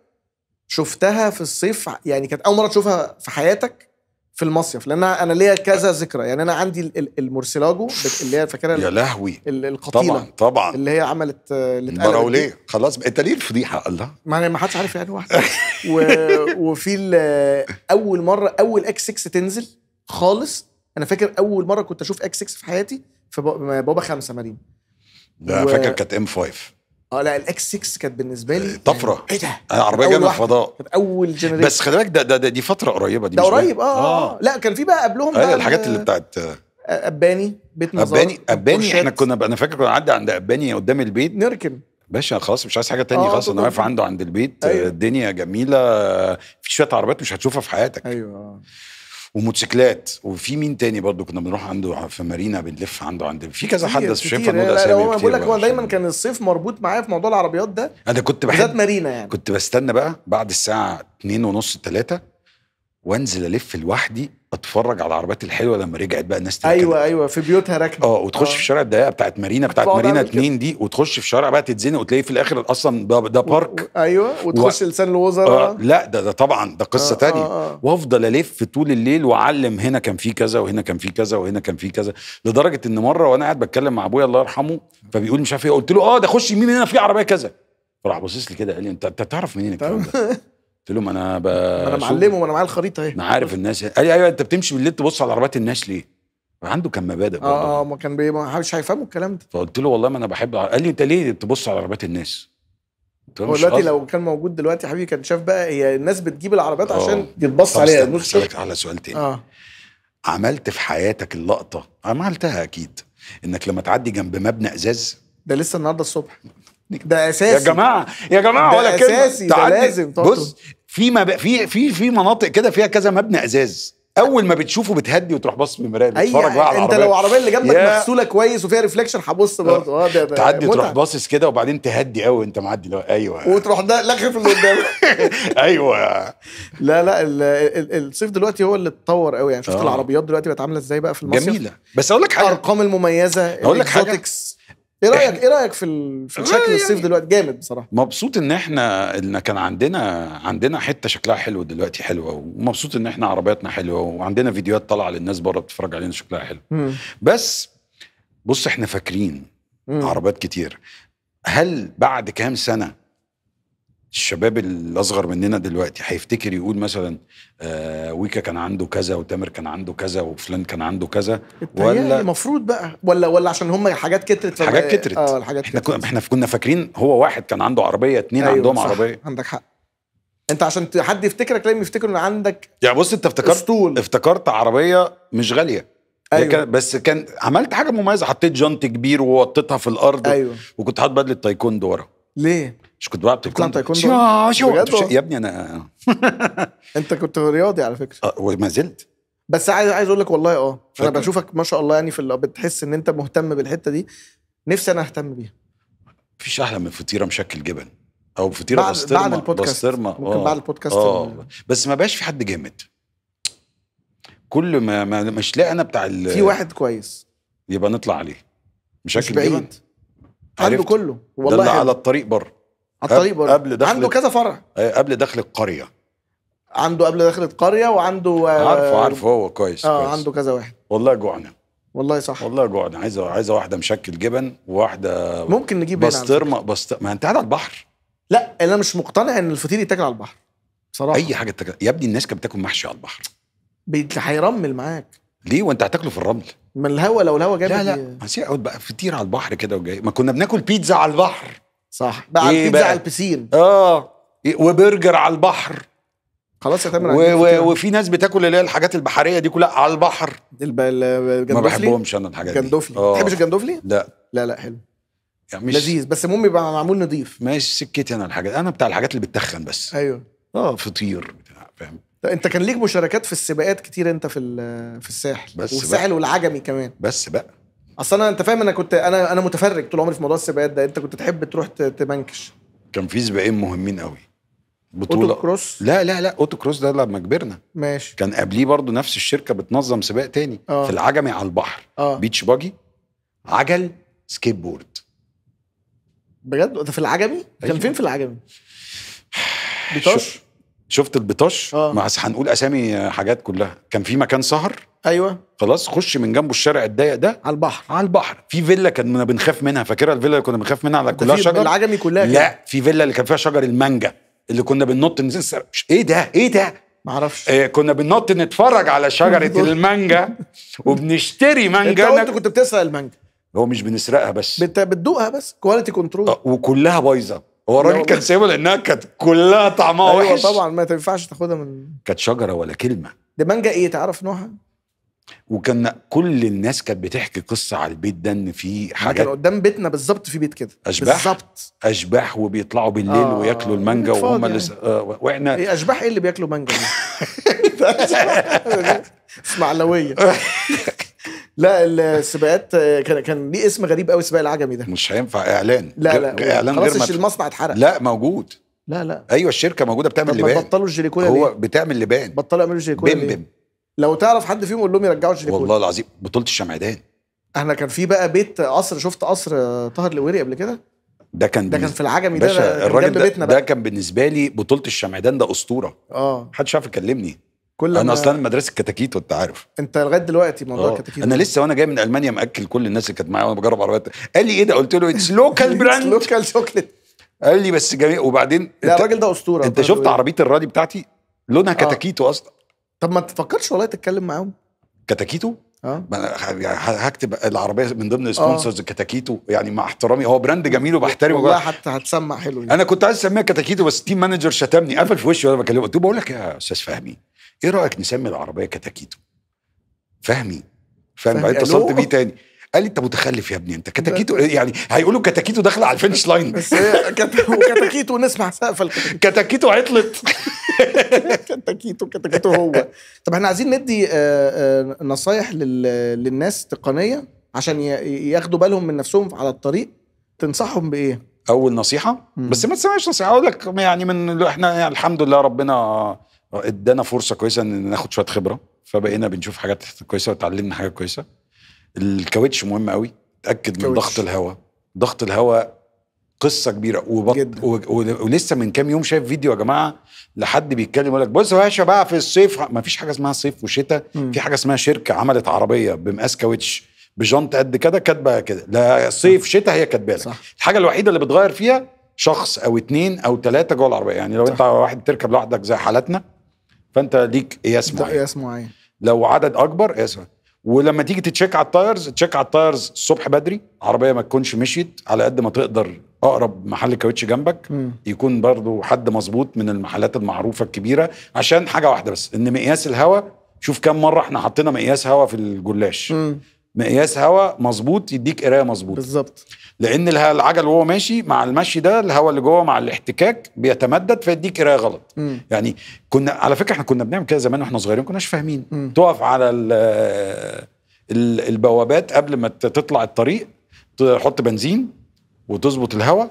شفتها في الصيف يعني كانت اول مره تشوفها في حياتك في المصيف لان انا ليا كذا ذكرى يعني انا عندي المرسلاجو اللي هي فاكرها يا لهوي القطيله طبعا طبعا اللي هي عملت آه، اللي براوليه خلاص انت ليه الفضيحه الله ما انا ما حدش عارف يعني واحده و... وفي اول مره اول اكس 6 تنزل خالص انا فاكر اول مره كنت اشوف اكس 6 في حياتي في بابا خمسه مدينه ده و... فاكر كانت ام 5 اه لا الاكس 6 كانت بالنسبه لي طفره يعني ايه ده؟ آه، انا عربيه جايه من الفضاء كانت اول جنريشن بس خلي بالك ده, ده, ده دي فتره قريبه دي ده قريب آه, اه لا كان في بقى قبلهم أيوة، بقى الحاجات اللي بتاعت اباني بيت مزار اباني اباني احنا كنا انا فاكر كنا نعدي عند اباني قدام البيت نركن باشا خلاص مش عايز حاجه تانية آه خلاص انا واقف عنده عند البيت أيوة. الدنيا جميله في شويه عربيات مش هتشوفها في حياتك ايوه وموتوسيكلات وفي مين تاني برضو كنا بنروح عنده في مارينا بنلف عنده عند في كذا حد بس مش هينفع نقول اسامي هو بقول لك هو دايما كان الصيف مربوط معايا في موضوع العربيات ده انا كنت بحب بالذات مارينا يعني كنت بستنى بقى بعد الساعه 2 ونص 3 وانزل الف لوحدي اتفرج على العربيات الحلوه لما رجعت بقى الناس ايوه كده. ايوه في بيوتها راكبه اه وتخش أوه. في شارع الضيقه بتاعت مارينا بتاعت مارينا اتنين دي وتخش في شارع بقى تتزنق وتلاقي في الاخر اصلا ده, ده بارك و... ايوه وتخش و... لسان الوزراء آه لا ده ده طبعا ده قصه آه تانية آه آه. وافضل الف طول الليل واعلم هنا كان في كذا وهنا كان في كذا وهنا كان في كذا لدرجه ان مره وانا قاعد بتكلم مع ابويا الله يرحمه فبيقول مش عارف ايه قلت له اه ده خش يمين هنا في عربيه كذا راح باصص لي كده قال لي انت انت تعرف منين الكلام ده قلت لهم انا ب... انا معلمه ما انا معايا الخريطه اهي انا عارف الناس قال لي ايوه انت بتمشي بالليل تبص على عربيات الناس ليه؟ عنده كان مبادئ اه اه ما كان بي... مش هيفهموا الكلام ده فقلت له والله ما انا بحب قال لي انت ليه تبص على عربيات الناس؟ هو دلوقتي لو كان موجود دلوقتي حبيبي كان شاف بقى هي الناس بتجيب العربيات أوه. عشان يتبص عليها مش على سؤال تاني آه. عملت في حياتك اللقطه عملتها اكيد انك لما تعدي جنب مبنى ازاز ده لسه النهارده الصبح ده اساسي يا جماعه يا جماعه ولا كلمه ده اساسي ده لازم بص في مب... في في في مناطق كده فيها كذا مبنى ازاز اول ما بتشوفه بتهدي وتروح بص في المرايه بتتفرج بقى على انت لو العربيه اللي جنبك مغسوله كويس وفيها ريفلكشن هبص آه. برضه اه ده تعدي تروح باصص كده وبعدين تهدي قوي وانت معدي لو ايوه وتروح ده لغي في اللي قدامك ايوه لا لا الصيف دلوقتي هو اللي اتطور قوي يعني شفت أوه. العربيات دلوقتي بقت عامله ازاي بقى في المصيف جميله بس اقول لك حاجه الارقام المميزه اقول لك حاجه ايه رايك ايه رايك في في آه، شكل يعني الصيف دلوقتي جامد بصراحه مبسوط ان احنا ان كان عندنا عندنا حته شكلها حلو دلوقتي حلوه ومبسوط ان احنا عربياتنا حلوه وعندنا فيديوهات طالعه للناس بره بتتفرج علينا شكلها حلو مم. بس بص احنا فاكرين مم. عربيات كتير هل بعد كام سنه الشباب الاصغر مننا دلوقتي هيفتكر يقول مثلا آه ويكا كان عنده كذا وتامر كان عنده كذا وفلان كان عنده كذا ولا المفروض بقى ولا ولا عشان هم حاجات كترت حاجات كترت اه الحاجات احنا كترت. احنا كنا فاكرين هو واحد كان عنده عربيه اتنين أيوة عندهم صح عربيه عندك حق انت عشان حد يفتكرك لازم يفتكر ان عندك يعني بص انت افتكرت افتكرت عربيه مش غاليه أيوة. كان بس كان عملت حاجه مميزه حطيت جنط كبير ووطيتها في الارض أيوة. وكنت حاطط بدله تايكوندو ورا ليه مش كنت بقى كنت كنت شو شو يا ابني انا انت كنت رياضي على فكره اه وما زلت بس عايز عايز اقول لك والله اه انا بشوفك ما شاء الله يعني في بتحس ان انت مهتم بالحته دي نفسي انا اهتم بيها مفيش احلى من فطيره مشكل جبن او فطيره بعد بسطرمه بعد البودكاست ممكن أوه. بعد البودكاست آه. بس ما بقاش في حد جامد كل ما, ما مش لاقي انا بتاع ال في واحد كويس يبقى نطلع عليه مشاكل مش بعيد عنده كله والله ده اللي على الطريق بره على الطريق برضه قبل دخل عنده كذا فرع قبل دخل القريه عنده قبل دخل القريه وعنده آه، عارفه عارفه هو كويس اه كويس. عنده كذا واحد والله جوعنا والله صح والله جوعنا عايز عايز واحده مشكل جبن وواحده ممكن نجيب بسطرمه بسط ما انت قاعد على البحر لا انا مش مقتنع ان الفطير يتاكل على البحر صراحه اي حاجه تاكل يا ابني الناس كانت بتاكل محشي على البحر هيرمل معاك ليه وانت هتاكله في الرمل ما الهوا لو الهوا جاب لا لا ما بقى فطير على البحر كده وجاي ما كنا بناكل بيتزا على البحر صح بقى إيه بيتزا على البسين اه إيه، وبرجر على البحر خلاص يا و... و... وفي ناس بتاكل اللي هي الحاجات البحريه دي كلها على البحر الب... الجندوفلي ما بحبهمش انا الحاجات دي الجندوفلي ما آه. تحبش الجندوفلي؟ لا لا لا حلو يعني مش لذيذ بس المهم يبقى معمول نظيف ماشي سكتي انا الحاجات انا بتاع الحاجات اللي بتتخن بس ايوه اه فطير بتاع فاهم انت كان ليك مشاركات في السباقات كتير انت في في الساحل بس والساحل بقى. والعجمي كمان بس بقى اصل انا انت فاهم انا كنت انا انا متفرج طول عمري في موضوع السباقات ده انت كنت تحب تروح تمنكش كان في سباقين مهمين قوي بطوله اوتو كروس لا لا لا اوتو كروس ده لما كبرنا ماشي كان قبليه برضه نفس الشركه بتنظم سباق تاني آه. في العجمي على البحر آه. بيتش باجي عجل سكيت بورد بجد ده في العجمي كان أيوة. فين في العجمي بيطاش شفت البطاش آه. ما هنقول اسامي حاجات كلها كان في مكان سهر ايوه خلاص خش من جنبه الشارع الضيق ده على البحر على البحر في فيلا كنا بنخاف منها فاكرها الفيلا اللي كنا بنخاف منها على كلها شجر العجمي كلها لا في فيلا اللي كان فيها شجر المانجا اللي كنا بننط ننزل ايه ده ايه ده معرفش إيه كنا بننط نتفرج على شجره المانجا وبنشتري مانجا انت قلت كنت بتسرق المانجا هو مش بنسرقها بس بت... بتدوقها بس كواليتي آه، كنترول وكلها بايظه هو الراجل كان سايبها لانها كانت كلها طعمها أيوة وحش طبعا ما تنفعش تاخدها من كانت شجره ولا كلمه دي مانجا ايه تعرف نوعها وكان كل الناس كانت بتحكي قصه على البيت ده ان في حاجه كان قدام بيتنا بالظبط في بيت كده اشباح بالظبط اشباح وبيطلعوا بالليل آه وياكلوا المانجا وهم يعني. آه واحنا إيه اشباح ايه اللي بياكلوا مانجا اسمعلويه لا السباقات كان كان ليه اسم غريب قوي سباق العجمي ده مش هينفع اعلان لا لا اعلان خلاص المصنع اتحرق لا موجود لا لا ايوه الشركه موجوده بتعمل لبان بطلوا الجيليكولا هو بتعمل لبان بطلوا يعملوا بيم بمبم لو تعرف حد فيهم قول لهم يرجعوا شريكوني والله العظيم بطوله الشمعدان احنا كان في بقى بيت قصر شفت قصر طاهر الويري قبل كده ده كان ده كان في العجمي ده الراجل ده, بيتنا بقى. ده كان بالنسبه لي بطوله الشمعدان ده اسطوره اه محدش عارف يكلمني كل انا اصلا مدرسه كتاكيت وانت عارف انت لغايه دلوقتي موضوع آه. الكتاكيت انا لسه وانا جاي من المانيا ماكل كل الناس اللي كانت معايا وانا بجرب عربيات قال لي ايه ده قلت له اتس لوكال براند لوكال شوكليت قال لي بس جميل وبعدين لا الراجل ده اسطوره انت شفت عربيه الرادي بتاعتي لونها آه. كتاكيتو اصلا طب ما تفكرش والله تتكلم معاهم كتاكيتو اه يعني هكتب العربيه من ضمن سبونسرز آه. كتاكيتو يعني مع احترامي هو براند جميل وبحترمه والله حتى هتسمع حلو يعني. انا كنت عايز اسميها كتاكيتو بس تيم مانجر شتمني قفل في وشي وانا بكلمه قلت له بقول لك يا استاذ فهمي ايه رايك نسمي العربيه كتاكيتو فهمي فهمي بعدين اتصلت بيه تاني قال لي انت متخلف يا ابني انت كتاكيتو يعني هيقولوا كتاكيتو داخله على الفينش لاين بس كتاكيتو نسمع سقف كتاكيتو عطلت كتاكيتو كتاكيتو هو طب احنا عايزين ندي آه، آه، نصايح للناس تقنيه عشان ياخدوا بالهم من نفسهم على الطريق تنصحهم بايه؟ اول نصيحه بس ما تسمعش نصيحه اقول لك يعني من احنا يعني الحمد لله ربنا آه، ادانا فرصه كويسه ان ناخد شويه خبره فبقينا بنشوف حاجات كويسه وتعلمنا حاجات كويسه الكاوتش مهم قوي تاكد من ضغط الهواء ضغط الهواء قصه كبيره وبط... و... و... ولسه من كام يوم شايف فيديو يا جماعه لحد بيتكلم يقول لك بصوا يا شباب في الصيف ما فيش حاجه اسمها صيف وشتاء في حاجه اسمها شركه عملت عربيه بمقاس كاوتش بجنط قد كده كاتبه كده لا صيف شتاء هي كاتبه لك الحاجه الوحيده اللي بتغير فيها شخص او اتنين او تلاته جوه العربيه يعني لو صح. انت واحد تركب لوحدك زي حالتنا فانت ليك قياس معين قياس معين لو عدد اكبر قياس معين ولما تيجي تتشيك على التايرز تشيك على التايرز الصبح بدري عربيه ما تكونش مشيت على قد ما تقدر اقرب محل كاوتش جنبك م. يكون برضو حد مظبوط من المحلات المعروفه الكبيره عشان حاجه واحده بس ان مقياس الهواء شوف كم مره احنا حطينا مقياس هواء في الجلاش م. مقياس هواء مظبوط يديك قرايه مظبوطه بالظبط لان العجل وهو ماشي مع المشي ده الهواء اللي جوه مع الاحتكاك بيتمدد فيديك قرايه غلط م. يعني كنا على فكره احنا كنا بنعمل كده زمان واحنا صغيرين كناش فاهمين م. تقف على البوابات قبل ما تطلع الطريق تحط بنزين وتظبط الهواء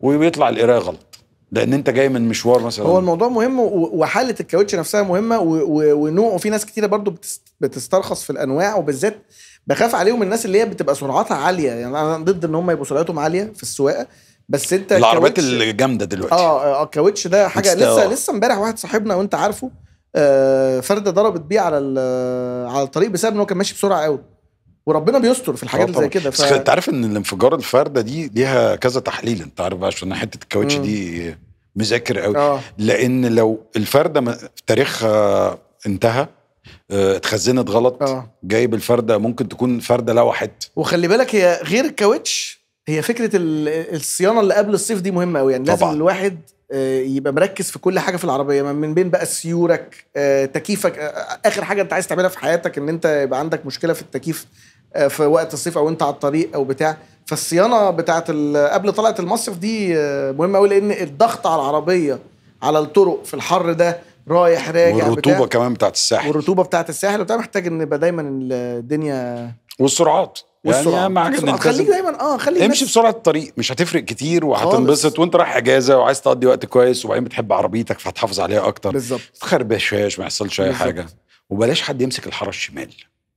ويطلع القرايه غلط لان انت جاي من مشوار مثلا هو الموضوع مهم وحاله الكاوتش نفسها مهمه ونوعه في ناس كتيره برضو بتسترخص في الانواع وبالذات بخاف عليهم الناس اللي هي بتبقى سرعتها عاليه يعني انا ضد ان هم يبقوا سرعتهم عاليه في السواقه بس انت العربيات الجامده دلوقتي اه اه الكاوتش آه، ده حاجه لسه لسه امبارح واحد صاحبنا وانت عارفه آه فرده ضربت بيه على آه، على الطريق بسبب ان هو كان ماشي بسرعه قوي وربنا بيستر في الحاجات اللي آه، زي كده ف... بس انت عارف ان الانفجار الفرده دي ليها كذا تحليل انت عارف عشان حته الكاوتش دي مذاكر قوي آه. لان لو الفرده تاريخها انتهى آه، اتخزنت غلط أوه. جايب الفرده ممكن تكون فرده لوحت وخلي بالك هي غير الكاوتش هي فكره الصيانه اللي قبل الصيف دي مهمه قوي يعني طبعا. لازم الواحد آه، يبقى مركز في كل حاجه في العربيه من بين بقى سيورك آه، تكييفك اخر حاجه انت عايز تعملها في حياتك ان انت يبقى عندك مشكله في التكييف في وقت الصيف او انت على الطريق او بتاع فالصيانه بتاعه قبل طلعه المصيف دي مهمه قوي لان الضغط على العربيه على الطرق في الحر ده رايح راجع والرطوبه بتاع. كمان بتاعت الساحل والرطوبه بتاعت الساحل وبتاع محتاج ان يبقى دايما الدنيا والسرعات والسرعات يعني السرعة. خليك دايما اه خليك امشي بسرعه الطريق مش هتفرق كتير وهتنبسط وانت رايح اجازه وعايز تقضي وقت كويس وبعدين بتحب عربيتك فهتحافظ عليها اكتر بالظبط ما تخربشهاش ما يحصلش اي حاجه وبلاش حد يمسك الحاره الشمال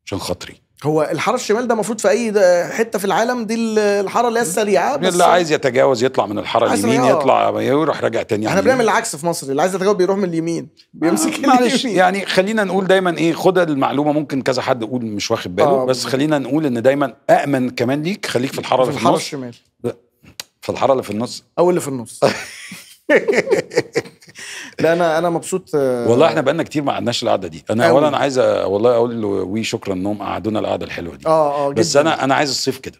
عشان خاطري هو الحاره الشمال ده المفروض في اي حته في العالم دي الحاره اللي هي السريعه بس اللي عايز يتجاوز يطلع من الحاره اليمين آه. يطلع يروح راجع تاني احنا بنعمل العكس في مصر اللي عايز يتجاوز بيروح من اليمين بيمسك آه معلش يعني خلينا نقول دايما ايه خد المعلومه ممكن كذا حد يقول مش واخد باله آه بس خلينا نقول ان دايما امن كمان ليك خليك في الحاره في في الحاره الشمال في الحاره اللي في النص او اللي في النص لا انا انا مبسوط آه، والله احنا بقالنا كتير ما قعدناش القعده دي انا اولا اولا عايز والله اقول له وي شكرا انهم قعدونا القعده الحلوه دي اه اه جدا. بس انا انا عايز الصيف كده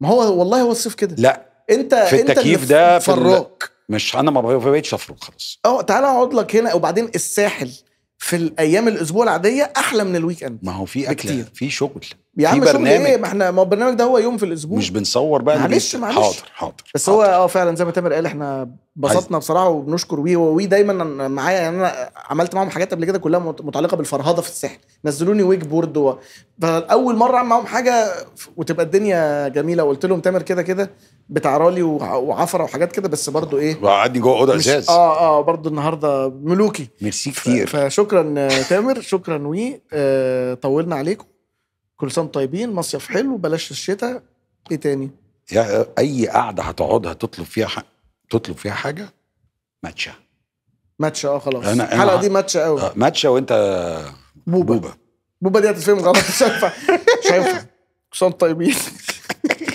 ما هو والله هو الصيف كده لا انت في انت التكييف ده في فراك مش انا ما بقتش افرق خلاص اه تعالى اقعد لك هنا وبعدين الساحل في الايام الاسبوع العاديه احلى من الويك اند ما هو في اكل في شغل يا عم شغل ايه ما احنا ما البرنامج ده هو يوم في الاسبوع مش بنصور بقى معلش معلش حاضر حاضر بس حاضر. هو اه فعلا زي ما تامر قال احنا بسطنا بصراحه وبنشكر وي وي دايما معايا يعني انا عملت معاهم حاجات قبل كده كلها متعلقه بالفرهضه في السحر نزلوني ويك بورد و... فاول مره اعمل معاهم حاجه وتبقى الدنيا جميله وقلت لهم تامر كده كده بتاع رالي وعفره وحاجات كده بس برضو ايه وقعدني جوه اوضه ازاز اه اه برضو النهارده ملوكي ميرسي كتير فشكرا تامر شكرا وي آه طولنا عليكم كل سنه طيبين مصيف حلو بلاش الشتاء ايه تاني يا اي قعده هتقعدها تطلب فيها حق تطلب فيها حاجه ماتشه ماتشه اه خلاص أنا الحلقه دي ماتشه قوي آه، ماتشه وانت بوبا بوبا, دي هتتفهم غلط مش هينفع مش هينفع كل سنه طيبين